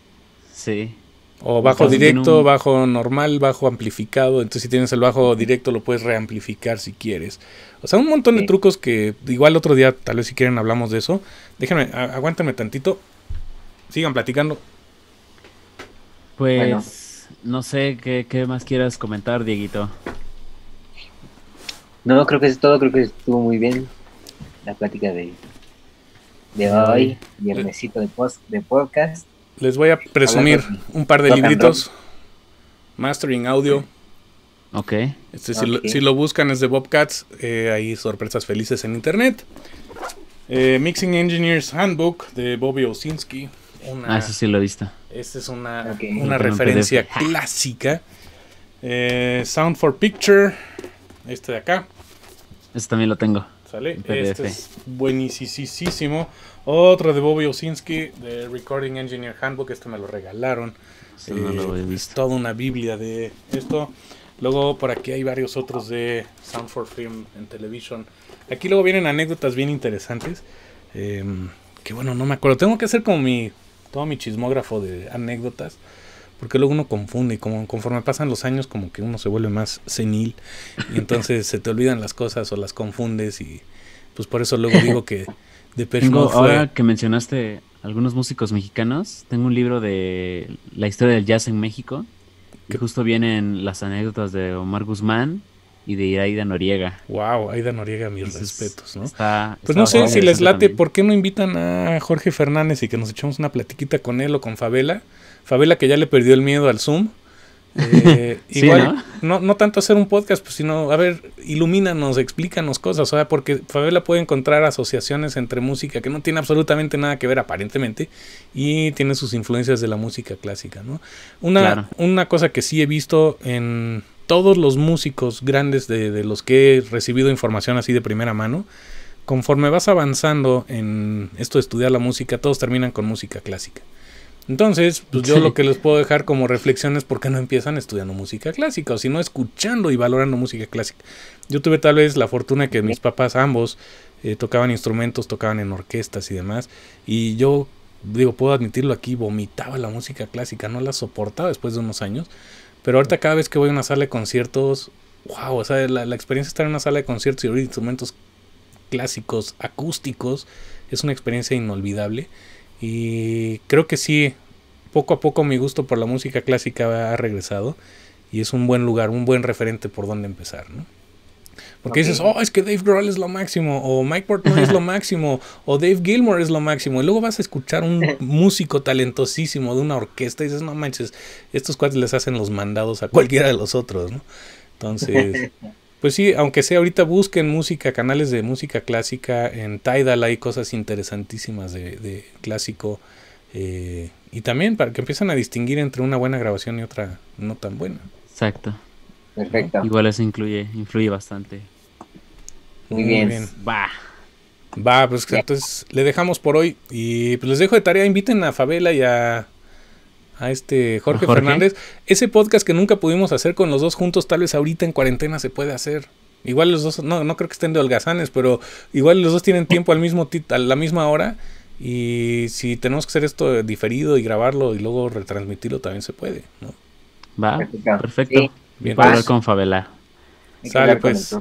Sí. O bajo directo, bajo normal, bajo amplificado. Entonces si tienes el bajo directo lo puedes reamplificar si quieres. O sea, un montón de trucos que igual otro día tal vez si quieren hablamos de eso. Déjenme, aguántame tantito. Sigan platicando. Pues no sé ¿qué, más quieras comentar, Dieguito. No, creo que es todo, creo que estuvo muy bien la plática de, de hoy, viernesito de, post, de podcast les voy a presumir pues, un par de libritos. Mastering Audio. Este, ok. si, Lo, buscan es de Bobcats. Eh, hay sorpresas felices en internet. Eh, Mixing Engineers Handbook de Bobby Osinski. ah, eso sí lo he visto. Esta es una, referencia clásica. Eh, Sound for Picture. Este de acá. Este también lo tengo. Este es buenísimo. Otro de Bobby Osinski, de Recording Engineer Handbook. Este me lo regalaron. Eh, toda una biblia de esto. Luego por aquí hay varios otros de Sound for Film en Television. Aquí luego vienen anécdotas bien interesantes. Em, que bueno, no me acuerdo. Tengo que hacer como mi. Todo mi chismógrafo de anécdotas porque luego uno confunde y como conforme pasan los años como que uno se vuelve más senil y entonces se te olvidan las cosas o las confundes y pues por eso luego digo que de tengo, Ahora que mencionaste algunos músicos mexicanos, tengo un libro de la historia del jazz en México que justo vienen las anécdotas de Omar Guzmán y de Aida Noriega. Wow, Aida Noriega, mis respetos, ¿no? pues no sé si les late, ¿por qué no invitan a Jorge Fernández y que nos echemos una platiquita con él o con Fabela? Fabela que ya le perdió el miedo al Zoom. Eh, igual, ¿no? ¿no? tanto hacer un podcast, pues, sino, a ver, ilumínanos, explícanos cosas, o sea, porque Fabela puede encontrar asociaciones entre música que no tiene absolutamente nada que ver aparentemente y tiene sus influencias de la música clásica, ¿no? Una, una cosa que sí he visto en todos los músicos grandes de, de, los que he recibido información así de primera mano, conforme vas avanzando en esto de estudiar la música, todos terminan con música clásica. Entonces, pues, yo lo que les puedo dejar como reflexiones, ¿por qué no empiezan estudiando música clásica? O si escuchando y valorando música clásica. Yo tuve tal vez la fortuna que mis papás ambos eh, tocaban instrumentos, tocaban en orquestas y demás. Y yo, digo, puedo admitirlo aquí, vomitaba la música clásica, no la soportaba después de unos años. Pero ahorita cada vez que voy a una sala de conciertos, wow, o sea, la, la experiencia de estar en una sala de conciertos y oír instrumentos clásicos, acústicos, es una experiencia inolvidable. Y creo que sí, poco a poco mi gusto por la música clásica ha regresado y es un buen lugar, un buen referente por donde empezar, ¿no? Porque dices, oh, es que Dave Grohl es lo máximo, o Mike Portman es lo máximo, o Dave Gilmore es lo máximo. Y luego vas a escuchar un músico talentosísimo de una orquesta y dices, no manches, estos cuates les hacen los mandados a cualquiera de los otros, ¿no? Entonces, pues sí, aunque sea ahorita busquen música, canales de música clásica, en Tidal hay cosas interesantísimas de, clásico. Eh, y también para que empiecen a distinguir entre una buena grabación y otra no tan buena. Exacto. Perfecto. Igual eso incluye, influye bastante. Muy, bien. Va. Va, pues entonces le dejamos por hoy. Y pues les dejo de tarea, inviten a Fabela y a, a este Jorge, Fernández. Ese podcast que nunca pudimos hacer con los dos juntos, tal vez ahorita en cuarentena se puede hacer. Igual los dos, no, no creo que estén de holgazanes, pero igual los dos tienen tiempo al mismo a la misma hora y si tenemos que hacer esto diferido y grabarlo y luego retransmitirlo, también se puede, ¿no? Va, perfecto. Bien, hablar con Favela. Sale, pues.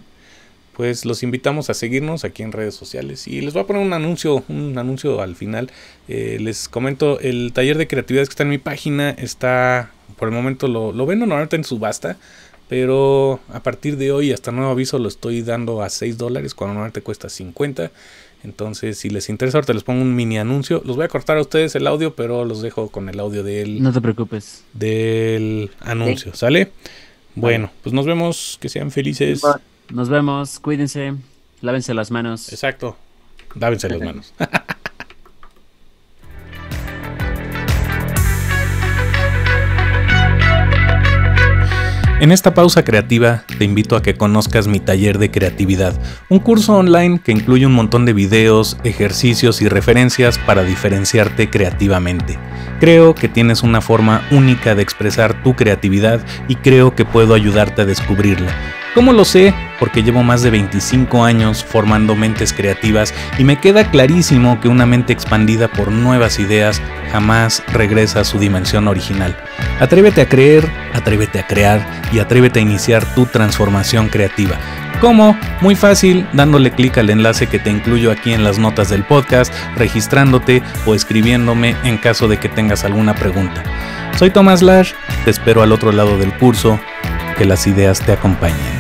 Pues los invitamos a seguirnos aquí en redes sociales. Y les voy a poner un anuncio, un anuncio al final. Eh, les comento, el taller de creatividad que está en mi página está, por el momento lo, lo vendo normalmente en subasta. Pero a partir de hoy, hasta nuevo aviso, lo estoy dando a 6 dólares, cuando normalmente cuesta 50. Entonces, si les interesa, ahorita les pongo un mini anuncio. Los voy a cortar a ustedes el audio, pero los dejo con el audio del. No te preocupes. Del anuncio, ¿sale? Bueno, pues nos vemos. Que sean felices. Nos vemos. Cuídense. Lávense las manos. Exacto. Lávense las manos. En esta pausa creativa te invito a que conozcas mi taller de creatividad, un curso online que incluye un montón de videos, ejercicios y referencias para diferenciarte creativamente. Creo que tienes una forma única de expresar tu creatividad y creo que puedo ayudarte a descubrirla. ¿Cómo lo sé? Porque llevo más de 25 años formando mentes creativas y me queda clarísimo que una mente expandida por nuevas ideas jamás regresa a su dimensión original. Atrévete a creer, atrévete a crear y atrévete a iniciar tu transformación creativa. ¿Cómo? Muy fácil, dándole clic al enlace que te incluyo aquí en las notas del podcast, registrándote o escribiéndome en caso de que tengas alguna pregunta. Soy Tomás Lash, te espero al otro lado del curso, que las ideas te acompañen.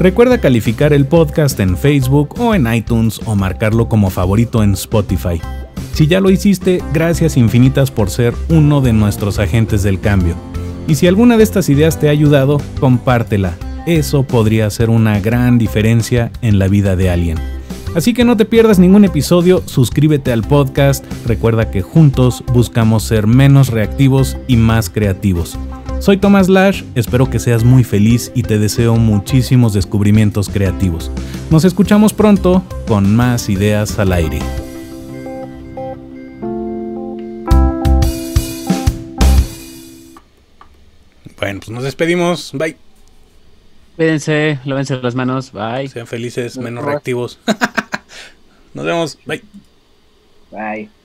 Recuerda calificar el podcast en Facebook o en iTunes o marcarlo como favorito en Spotify. Si ya lo hiciste, gracias infinitas por ser uno de nuestros agentes del cambio. Y si alguna de estas ideas te ha ayudado, compártela. Eso podría hacer una gran diferencia en la vida de alguien. Así que no te pierdas ningún episodio, suscríbete al podcast, recuerda que juntos buscamos ser menos reactivos y más creativos. Soy Tomás Lash, espero que seas muy feliz y te deseo muchísimos descubrimientos creativos. Nos escuchamos pronto con más ideas al aire. Bueno, pues nos despedimos. Bye. Cuídense, lávense las manos. Bye. Sean felices, menos reactivos. nos vemos. Bye. Bye.